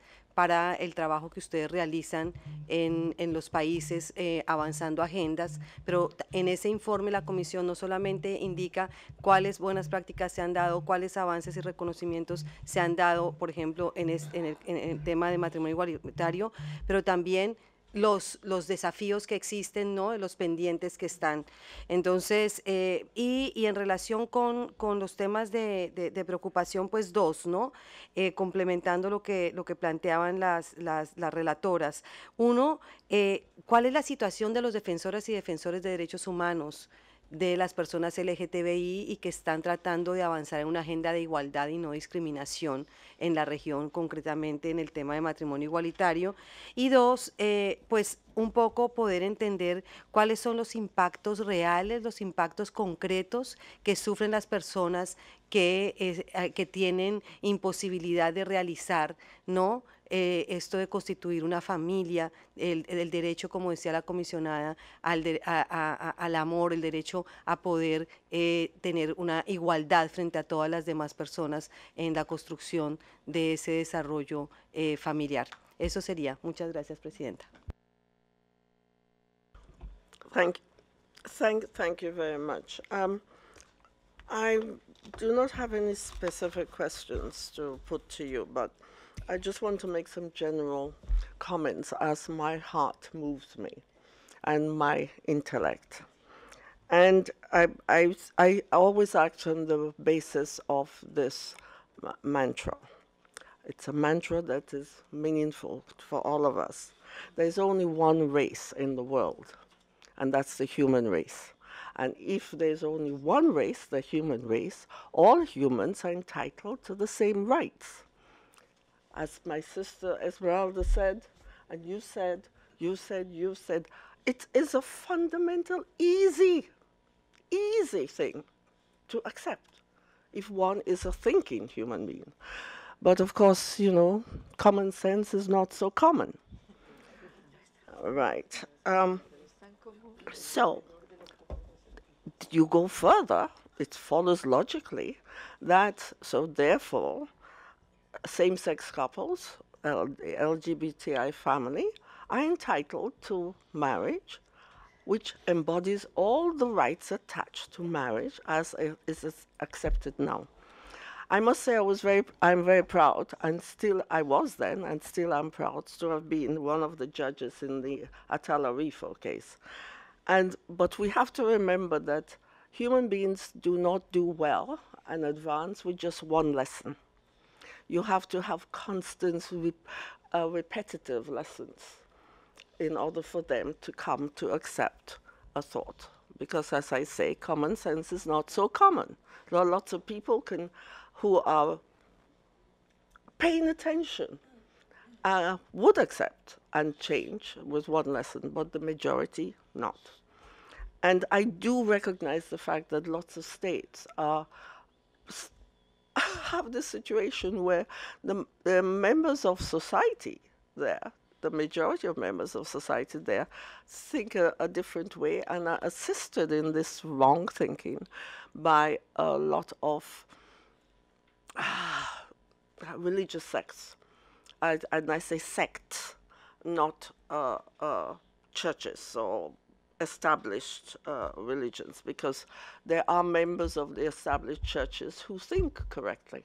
L: para el trabajo que ustedes realizan en, los países eh, avanzando agendas, pero en ese informe la comisión no solamente indica cuáles buenas prácticas se han dado, cuáles avances y reconocimientos se han dado, por ejemplo, en, el, en el, tema de matrimonio igualitario, pero también los, desafíos que existen, ¿no? los pendientes que están. Entonces, eh, y, en relación con, los temas de, preocupación, pues dos, ¿no? Eh, complementando lo que, lo que planteaban las, relatoras. Uno, eh, ¿cuál es la situación de los defensoras y defensores de derechos humanos? de las personas LGTBI y que están tratando de avanzar en una agenda de igualdad y no discriminación en la región, concretamente en el tema de matrimonio igualitario. Y dos, eh, pues un poco poder entender cuáles son los impactos reales, los impactos concretos que sufren las personas que, eh, que tienen imposibilidad de realizar, ¿no? Eh, esto de constituir una familia, el, derecho, como decía la comisionada, al, al amor, el derecho a poder eh, tener una igualdad frente a todas las demás personas en la construcción de ese desarrollo eh, familiar. Eso sería. Muchas gracias, Presidenta.
A: Thank, thank, thank you very much. Um, I do not have any specific questions to put to you, but I just want to make some general comments as my heart moves me and my intellect. And I, I, I always act on the basis of this mantra. It's a mantra that is meaningful for all of us. There's only one race in the world, and that's the human race. And if there's only one race, the human race, all humans are entitled to the same rights as my sister Esmeralda said, and you said, you said, you said, it is a fundamental, easy, easy thing to accept if one is a thinking human being. But of course, you know, common sense is not so common. right. Um, so, you go further, it follows logically that, so therefore, same-sex couples, the LGBTI family, are entitled to marriage, which embodies all the rights attached to marriage as it is accepted now. I must say I was very, I'm very proud, and still I was then, and still I'm proud to have been one of the judges in the Atala Rifo case. And, but we have to remember that human beings do not do well and advance with just one lesson you have to have constant, uh, repetitive lessons in order for them to come to accept a thought. Because as I say, common sense is not so common. There are lots of people can, who are paying attention uh, would accept and change with one lesson, but the majority not. And I do recognize the fact that lots of states are have the situation where the, the members of society there, the majority of members of society there, think a, a different way and are assisted in this wrong thinking by a lot of uh, religious sects. I, and I say sects, not uh, uh, churches or established uh, religions because there are members of the established churches who think correctly.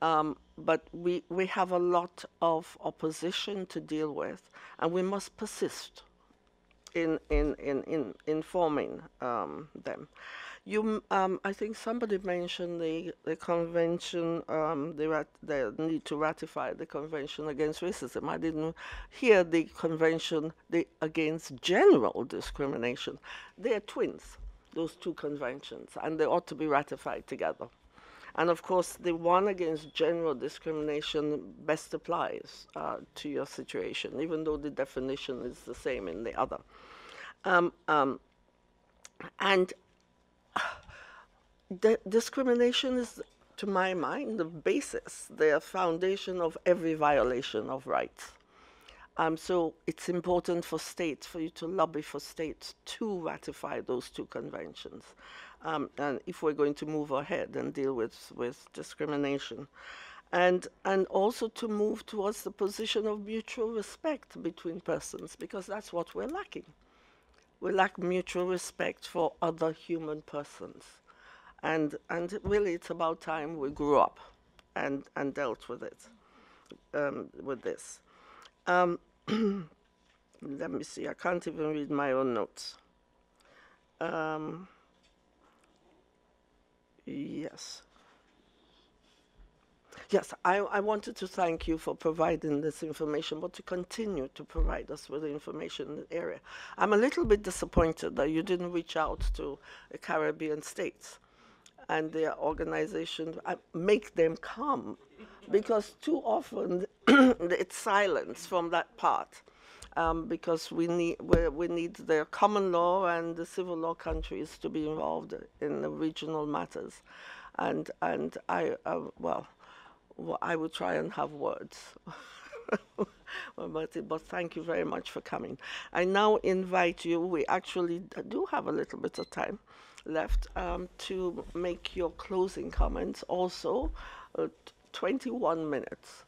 A: Um, but we, we have a lot of opposition to deal with, and we must persist in, in, in, in informing um, them. You, um, I think somebody mentioned the, the convention, um, the, the, need to ratify the convention against racism. I didn't hear the convention the, against general discrimination. They are twins, those two conventions, and they ought to be ratified together. And of course, the one against general discrimination best applies uh, to your situation, even though the definition is the same in the other. Um, um and discrimination is, to my mind, the basis, the foundation of every violation of rights. Um, so it's important for states, for you to lobby for states to ratify those two conventions. Um, and if we're going to move ahead and deal with, with discrimination. And, and also to move towards the position of mutual respect between persons, because that's what we're lacking we lack mutual respect for other human persons. And, and really, it's about time we grew up and, and dealt with it, um, with this. Um, let me see, I can't even read my own notes. Um, yes. Yes, I, I wanted to thank you for providing this information, but to continue to provide us with the information in the area. I'm a little bit disappointed that you didn't reach out to the Caribbean states and their organizations, uh, make them come, because too often it's silence from that part. Um, because we need we need the common law and the civil law countries to be involved in the regional matters, and and I uh, well well, I will try and have words But thank you very much for coming. I now invite you, we actually do have a little bit of time left, um, to make your closing comments also. Uh, 21 minutes.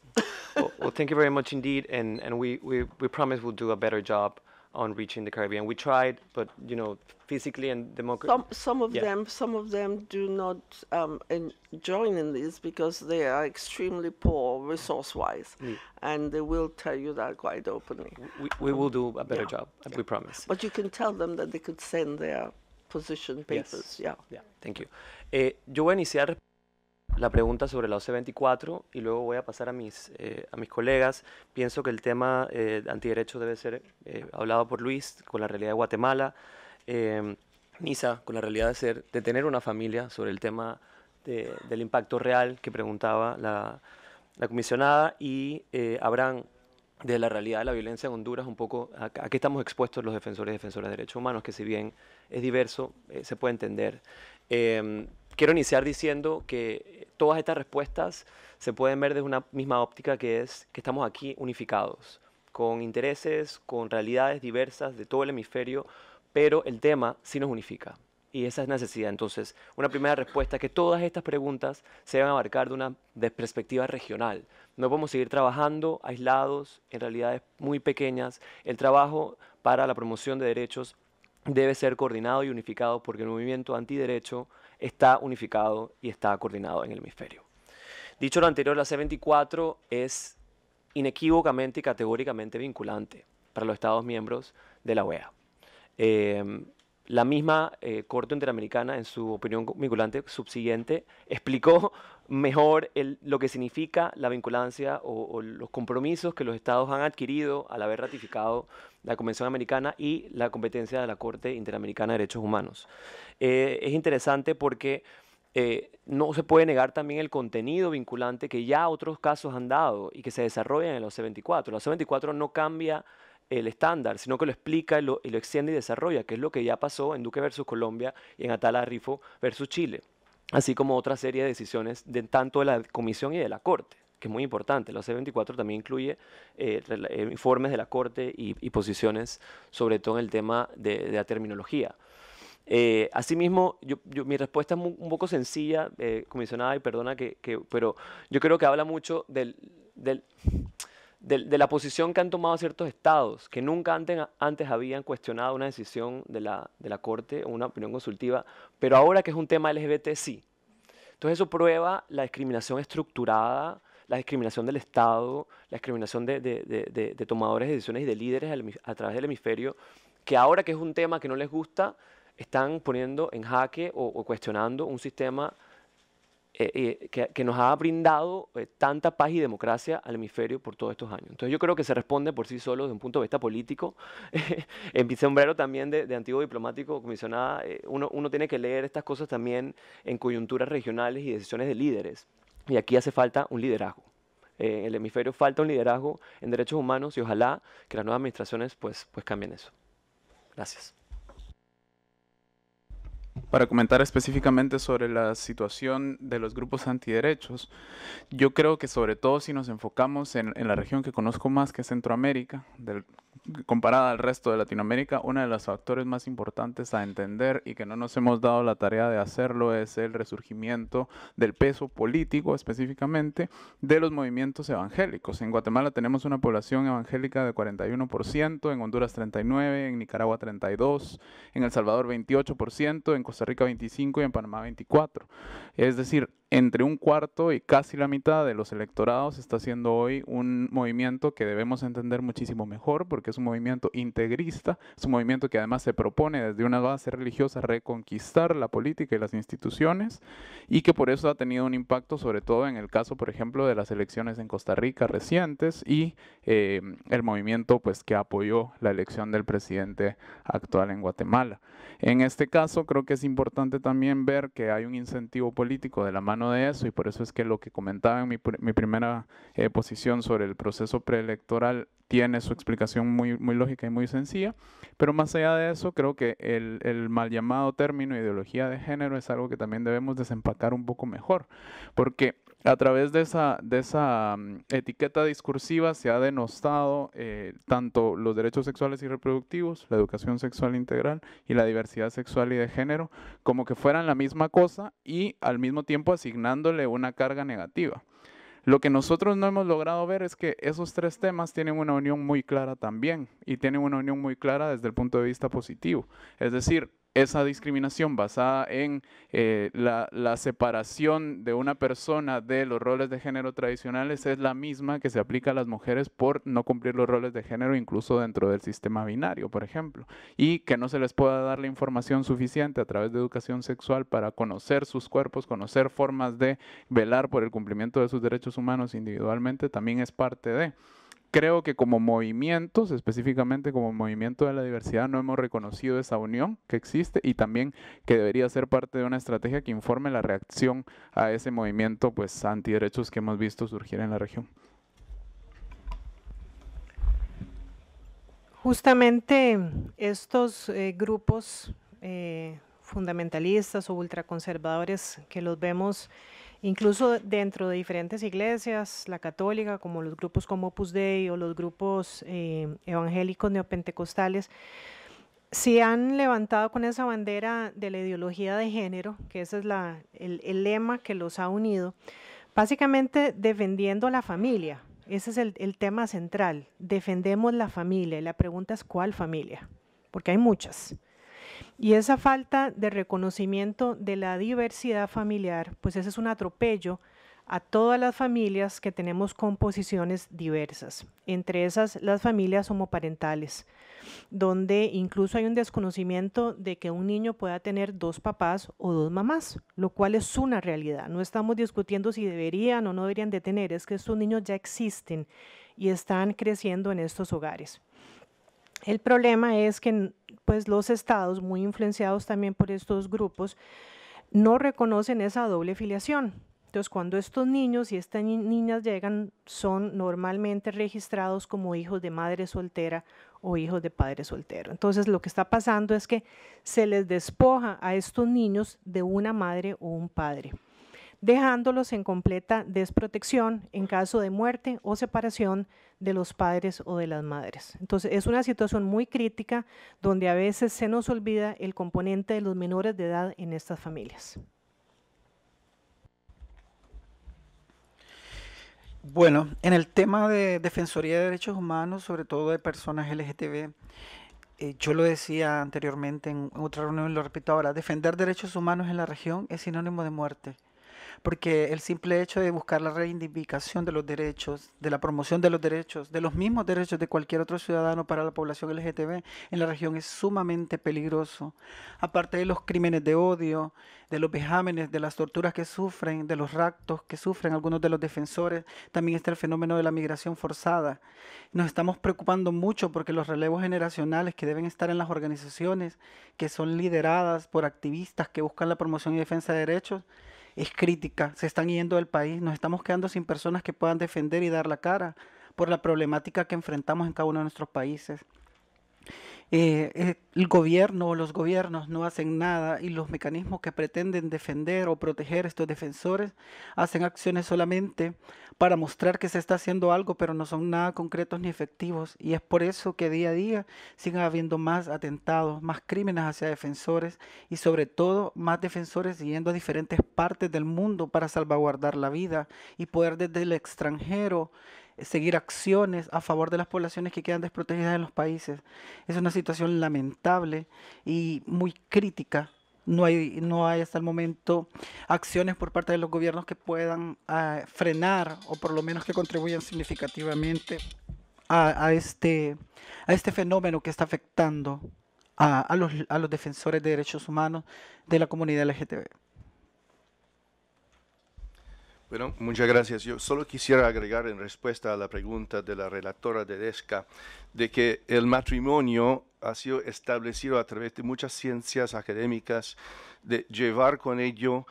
D: well, well, thank you very much indeed. And, and we, we, we promise we'll do a better job on reaching the Caribbean. We tried, but you know, physically and democratically. Some, some of yeah. them,
A: some of them do not um, in join in this because they are extremely poor resource-wise, mm. and they will tell you that quite openly. We, we will do a better yeah. job. Yeah. We promise. But you can tell them that they could send their position
D: papers. Yes. Yeah. Yeah. Thank you. Eh, yo voy a iniciar la pregunta sobre la OC24 y luego voy a pasar a mis, eh, a mis colegas. Pienso que el tema anti eh, antiderecho debe ser eh, hablado por Luis con la realidad de Guatemala, em, Nisa con la realidad de, ser, de tener una familia sobre el tema del impacto real que preguntaba la, comisionada y Abraham de la realidad de la violencia en Honduras, un poco a, a qué estamos expuestos los defensores y defensoras de derechos humanos, que si bien es diverso, se puede entender. Em, quiero iniciar diciendo que eh, todas estas respuestas se pueden ver desde una misma óptica que es que estamos aquí unificados, con intereses, con realidades diversas de todo el hemisferio, pero el tema sí nos unifica. Y esa es necesidad. Entonces, una primera respuesta es que todas estas preguntas se deben abarcar de una perspectiva regional. No podemos seguir trabajando aislados en realidades muy pequeñas. El trabajo para la promoción de derechos debe ser coordinado y unificado porque el movimiento antiderecho está unificado y está coordinado en el hemisferio. Dicho lo anterior, la C24 es inequívocamente y categóricamente vinculante para los Estados miembros de la OEA. Eh, la misma eh, Corte Interamericana, en su opinión vinculante subsiguiente, explicó mejor lo que significa la vinculancia o, los compromisos que los estados han adquirido al haber ratificado la Convención Americana y la competencia de la Corte Interamericana de Derechos Humanos. Eh, es interesante porque... Eh, no se puede negar también el contenido vinculante que ya otros casos han dado y que se desarrollan en los OC24. La 24 no cambia el estándar, sino que lo explica y lo, extiende y desarrolla, que es lo que ya pasó en Duque versus Colombia y en Atala Rifo versus Chile, así como otra serie de decisiones de tanto de la Comisión y de la Corte que es muy importante. La C24 también incluye eh, eh, informes de la Corte y, posiciones, sobre todo en el tema de, la terminología. Eh, asimismo, mi respuesta es un poco sencilla, comisionada, y perdona que, pero yo creo que habla mucho del de, la posición que han tomado ciertos estados que nunca antes, habían cuestionado una decisión de la, Corte o una opinión consultiva, pero ahora que es un tema LGBT sí. Entonces eso prueba la discriminación estructurada, la discriminación del Estado, la discriminación de, tomadores de decisiones y de líderes a través del hemisferio, que ahora que es un tema que no les gusta, están poniendo en jaque o, o cuestionando un sistema eh, eh, que, nos ha brindado eh, tanta paz y democracia al hemisferio por todos estos años. Entonces yo creo que se responde por sí solo desde un punto de vista político. en mi también de, antiguo diplomático, comisionada, uno, tiene que leer estas cosas también en coyunturas regionales y decisiones de líderes. Y aquí hace falta un liderazgo. en el hemisferio falta un liderazgo en derechos humanos y ojalá que las nuevas administraciones pues, pues cambien eso. Gracias
G: para comentar específicamente sobre la situación de los grupos antiderechos, yo creo que sobre todo si nos enfocamos en, la región que conozco más, que es Centroamérica, del comparada al resto de Latinoamérica, uno de los factores más importantes a entender y que no nos hemos dado la tarea de hacerlo es el resurgimiento del peso político específicamente de los movimientos evangélicos. En Guatemala tenemos una población evangélica de 41%, en Honduras 39%, en Nicaragua 32%, en El Salvador 28%, en Costa Rica 25% y en Panamá 24%. Es decir, entre un cuarto y casi la mitad de los electorados está haciendo hoy un movimiento que debemos entender muchísimo mejor porque es un movimiento integrista, es un movimiento que además se propone desde una base religiosa reconquistar la política y las instituciones y que por eso ha tenido un impacto sobre todo en el caso, por ejemplo, de las elecciones en Costa Rica recientes y eh, el movimiento pues, que apoyó la elección del presidente actual en Guatemala. En este caso creo que es importante también ver que hay un incentivo político de la mano de eso y por eso es que lo que comentaba en mi, primera eh, posición sobre el proceso preelectoral tiene su explicación muy, muy lógica y muy sencilla, pero más allá de eso, creo que el, el, mal llamado término ideología de género es algo que también debemos desempacar un poco mejor, porque a través de esa, de esa mm, etiqueta discursiva se ha denostado eh, tanto los derechos sexuales y reproductivos, la educación sexual integral y la diversidad sexual y de género como que fueran la misma cosa y al mismo tiempo asignándole una carga negativa. Lo que nosotros no hemos logrado ver es que esos tres temas tienen una unión muy clara también y tienen una unión muy clara desde el punto de vista positivo. Es decir, esa discriminación basada en eh, la, la, separación de una persona de los roles de género tradicionales es la misma que se aplica a las mujeres por no cumplir los roles de género incluso dentro del sistema binario, por ejemplo, y que no se les pueda dar la información suficiente a través de educación sexual para conocer sus cuerpos, conocer formas de velar por el cumplimiento de sus derechos humanos individualmente, también es parte de creo que como movimientos, específicamente como movimiento de la diversidad, no hemos reconocido esa unión que existe y también que debería ser parte de una estrategia que informe la reacción a ese movimiento pues antiderechos que hemos visto surgir en la región.
E: Justamente estos eh, grupos eh, fundamentalistas o ultraconservadores que los vemos incluso dentro de diferentes iglesias, la católica, como los grupos como Opus Dei o los grupos eh, evangélicos neopentecostales, se han levantado con esa bandera de la ideología de género, que ese es el, lema que los ha unido, básicamente defendiendo la familia. Ese es el, el tema central. Defendemos la familia. Y la pregunta es, ¿cuál familia? Porque hay muchas. Y esa falta de reconocimiento de la diversidad familiar, pues ese es un atropello a todas las familias que tenemos composiciones diversas, entre esas las familias homoparentales, donde incluso hay un desconocimiento de que un niño pueda tener dos papás o dos mamás, lo cual es una realidad. No estamos discutiendo si deberían o no deberían de tener, es que estos niños ya existen y están creciendo en estos hogares. El problema es que pues los estados, muy influenciados también por estos grupos, no reconocen esa doble filiación. Entonces, cuando estos niños y estas niñas llegan, son normalmente registrados como hijos de madre soltera o hijos de padre soltero. Entonces, lo que está pasando es que se les despoja a estos niños de una madre o un padre, dejándolos en completa desprotección en caso de muerte o separación de los padres o de las madres. Entonces, es una situación muy crítica donde a veces se nos olvida el componente de los menores de edad en estas familias.
F: Bueno, en el tema de Defensoría de Derechos Humanos, sobre todo de personas LGTB, eh, yo lo decía anteriormente en otra reunión y lo repito ahora, defender derechos humanos en la región es sinónimo de muerte porque el simple hecho de buscar la reivindicación de los derechos, de la promoción de los derechos, de los mismos derechos de cualquier otro ciudadano para la población LGTB en la región es sumamente peligroso. Aparte de los crímenes de odio, de los vejámenes, de las torturas que sufren, de los raptos que sufren algunos de los defensores, también está el fenómeno de la migración forzada. Nos estamos preocupando mucho porque los relevos generacionales que deben estar en las organizaciones que son lideradas por activistas que buscan la promoción y defensa de derechos, es crítica, se están yendo del país, nos estamos quedando sin personas que puedan defender y dar la cara por la problemática que enfrentamos en cada uno de nuestros países. Eh, eh, el gobierno o los gobiernos no hacen nada y los mecanismos que pretenden defender o proteger a estos defensores hacen acciones solamente para mostrar que se está haciendo algo, pero no son nada concretos ni efectivos. Y es por eso que día a día siguen habiendo más atentados, más crímenes hacia defensores y sobre todo más defensores yendo a diferentes partes del mundo para salvaguardar la vida y poder desde el extranjero seguir acciones a favor de las poblaciones que quedan desprotegidas en los países. Es una situación lamentable y muy crítica. No hay, no hay hasta el momento acciones por parte de los gobiernos que puedan ah, frenar o por lo menos que contribuyan significativamente a, este, este, fenómeno que está afectando a, los, a los defensores de derechos humanos de la comunidad LGTB.
B: Bueno, muchas gracias. Yo solo quisiera agregar en respuesta a la pregunta de la relatora de DESCA de que el matrimonio ha sido establecido a través de muchas ciencias académicas, de llevar con ello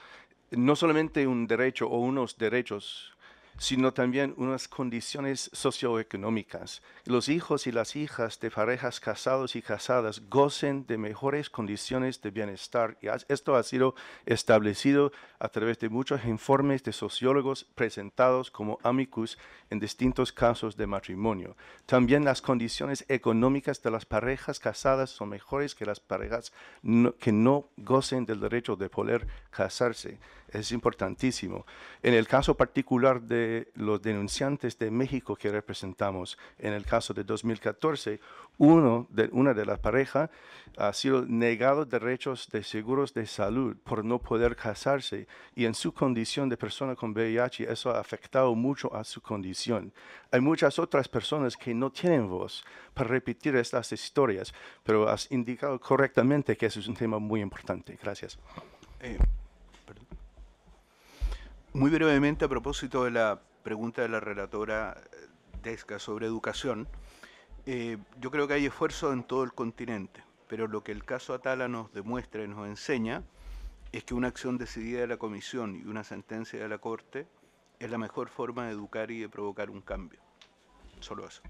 B: no solamente un derecho o unos derechos sino también unas condiciones socioeconómicas. Los hijos y las hijas de parejas casados y casadas gocen de mejores condiciones de bienestar. Y esto ha sido establecido a través de muchos informes de sociólogos presentados como amicus en distintos casos de matrimonio. También las condiciones económicas de las parejas casadas son mejores que las parejas que no gocen del derecho de poder casarse es importantísimo. En el caso particular de los denunciantes de México que representamos, en el caso de 2014, uno de, una de las parejas ha sido negado derechos de seguros de salud por no poder casarse y en su condición de persona con VIH eso ha afectado mucho a su condición. Hay muchas otras personas que no tienen voz para repetir estas historias, pero has indicado correctamente que eso es un tema muy importante. Gracias.
C: Eh, muy brevemente, a propósito de la pregunta de la relatora eh, Desca sobre educación, eh, yo creo que hay esfuerzo en todo el continente, pero lo que el caso Atala nos demuestra y nos enseña es que una acción decidida de la Comisión y una sentencia de la Corte es la mejor forma de educar y de provocar un cambio.
H: Solo eso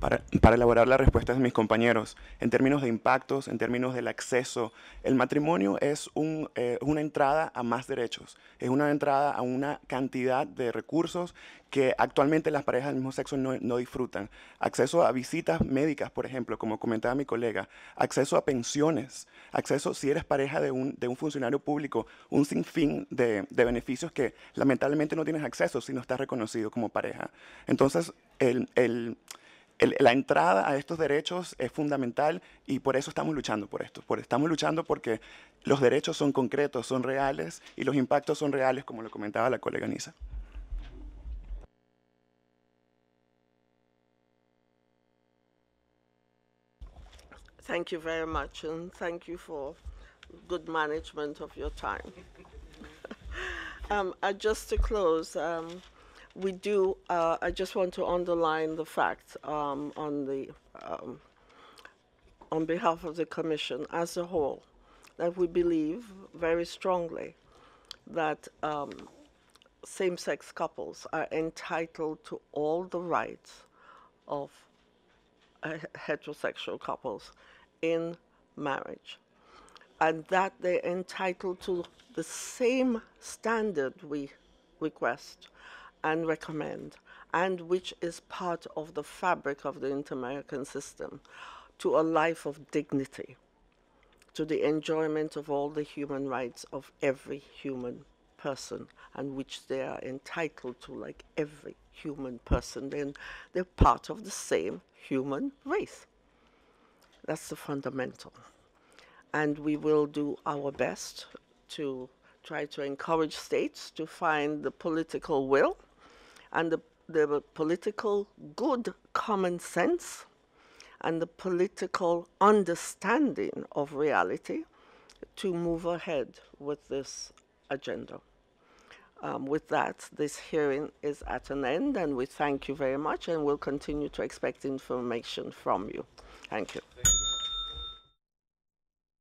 H: para, elaborar las respuestas de mis compañeros. En términos de impactos, en términos del acceso, el matrimonio es eh, una entrada a más derechos, es una entrada a una cantidad de recursos que actualmente las parejas del mismo sexo no, disfrutan. Acceso a visitas médicas, por ejemplo, como comentaba mi colega, acceso a pensiones, acceso si eres pareja de un, funcionario público, un sinfín de, beneficios que lamentablemente no tienes acceso si no estás reconocido como pareja. Entonces, el la entrada a estos derechos es fundamental y por eso estamos luchando por esto. estamos luchando porque los derechos son concretos, son reales y los impactos son reales, como lo comentaba la colega Nisa.
A: Thank you very much thank you for good management of your time. Um, uh, just to close, um, we do, uh, I just want to underline the fact um, on the, um, on behalf of the Commission as a whole, that we believe very strongly that um, same-sex couples are entitled to all the rights of uh, heterosexual couples in marriage and that they're entitled to the same standard we request and recommend, and which is part of the fabric of the Inter American system, to a life of dignity, to the enjoyment of all the human rights of every human person, and which they are entitled to, like every human person. Then they're part of the same human race. That's the fundamental. And we will do our best to try to encourage states to find the political will and the, the political good common sense and the political understanding of reality to move ahead with this agenda. Um, with that, this hearing is at an end, and we thank you very much, and we'll continue to expect information from you. Thank
L: you. Thank you.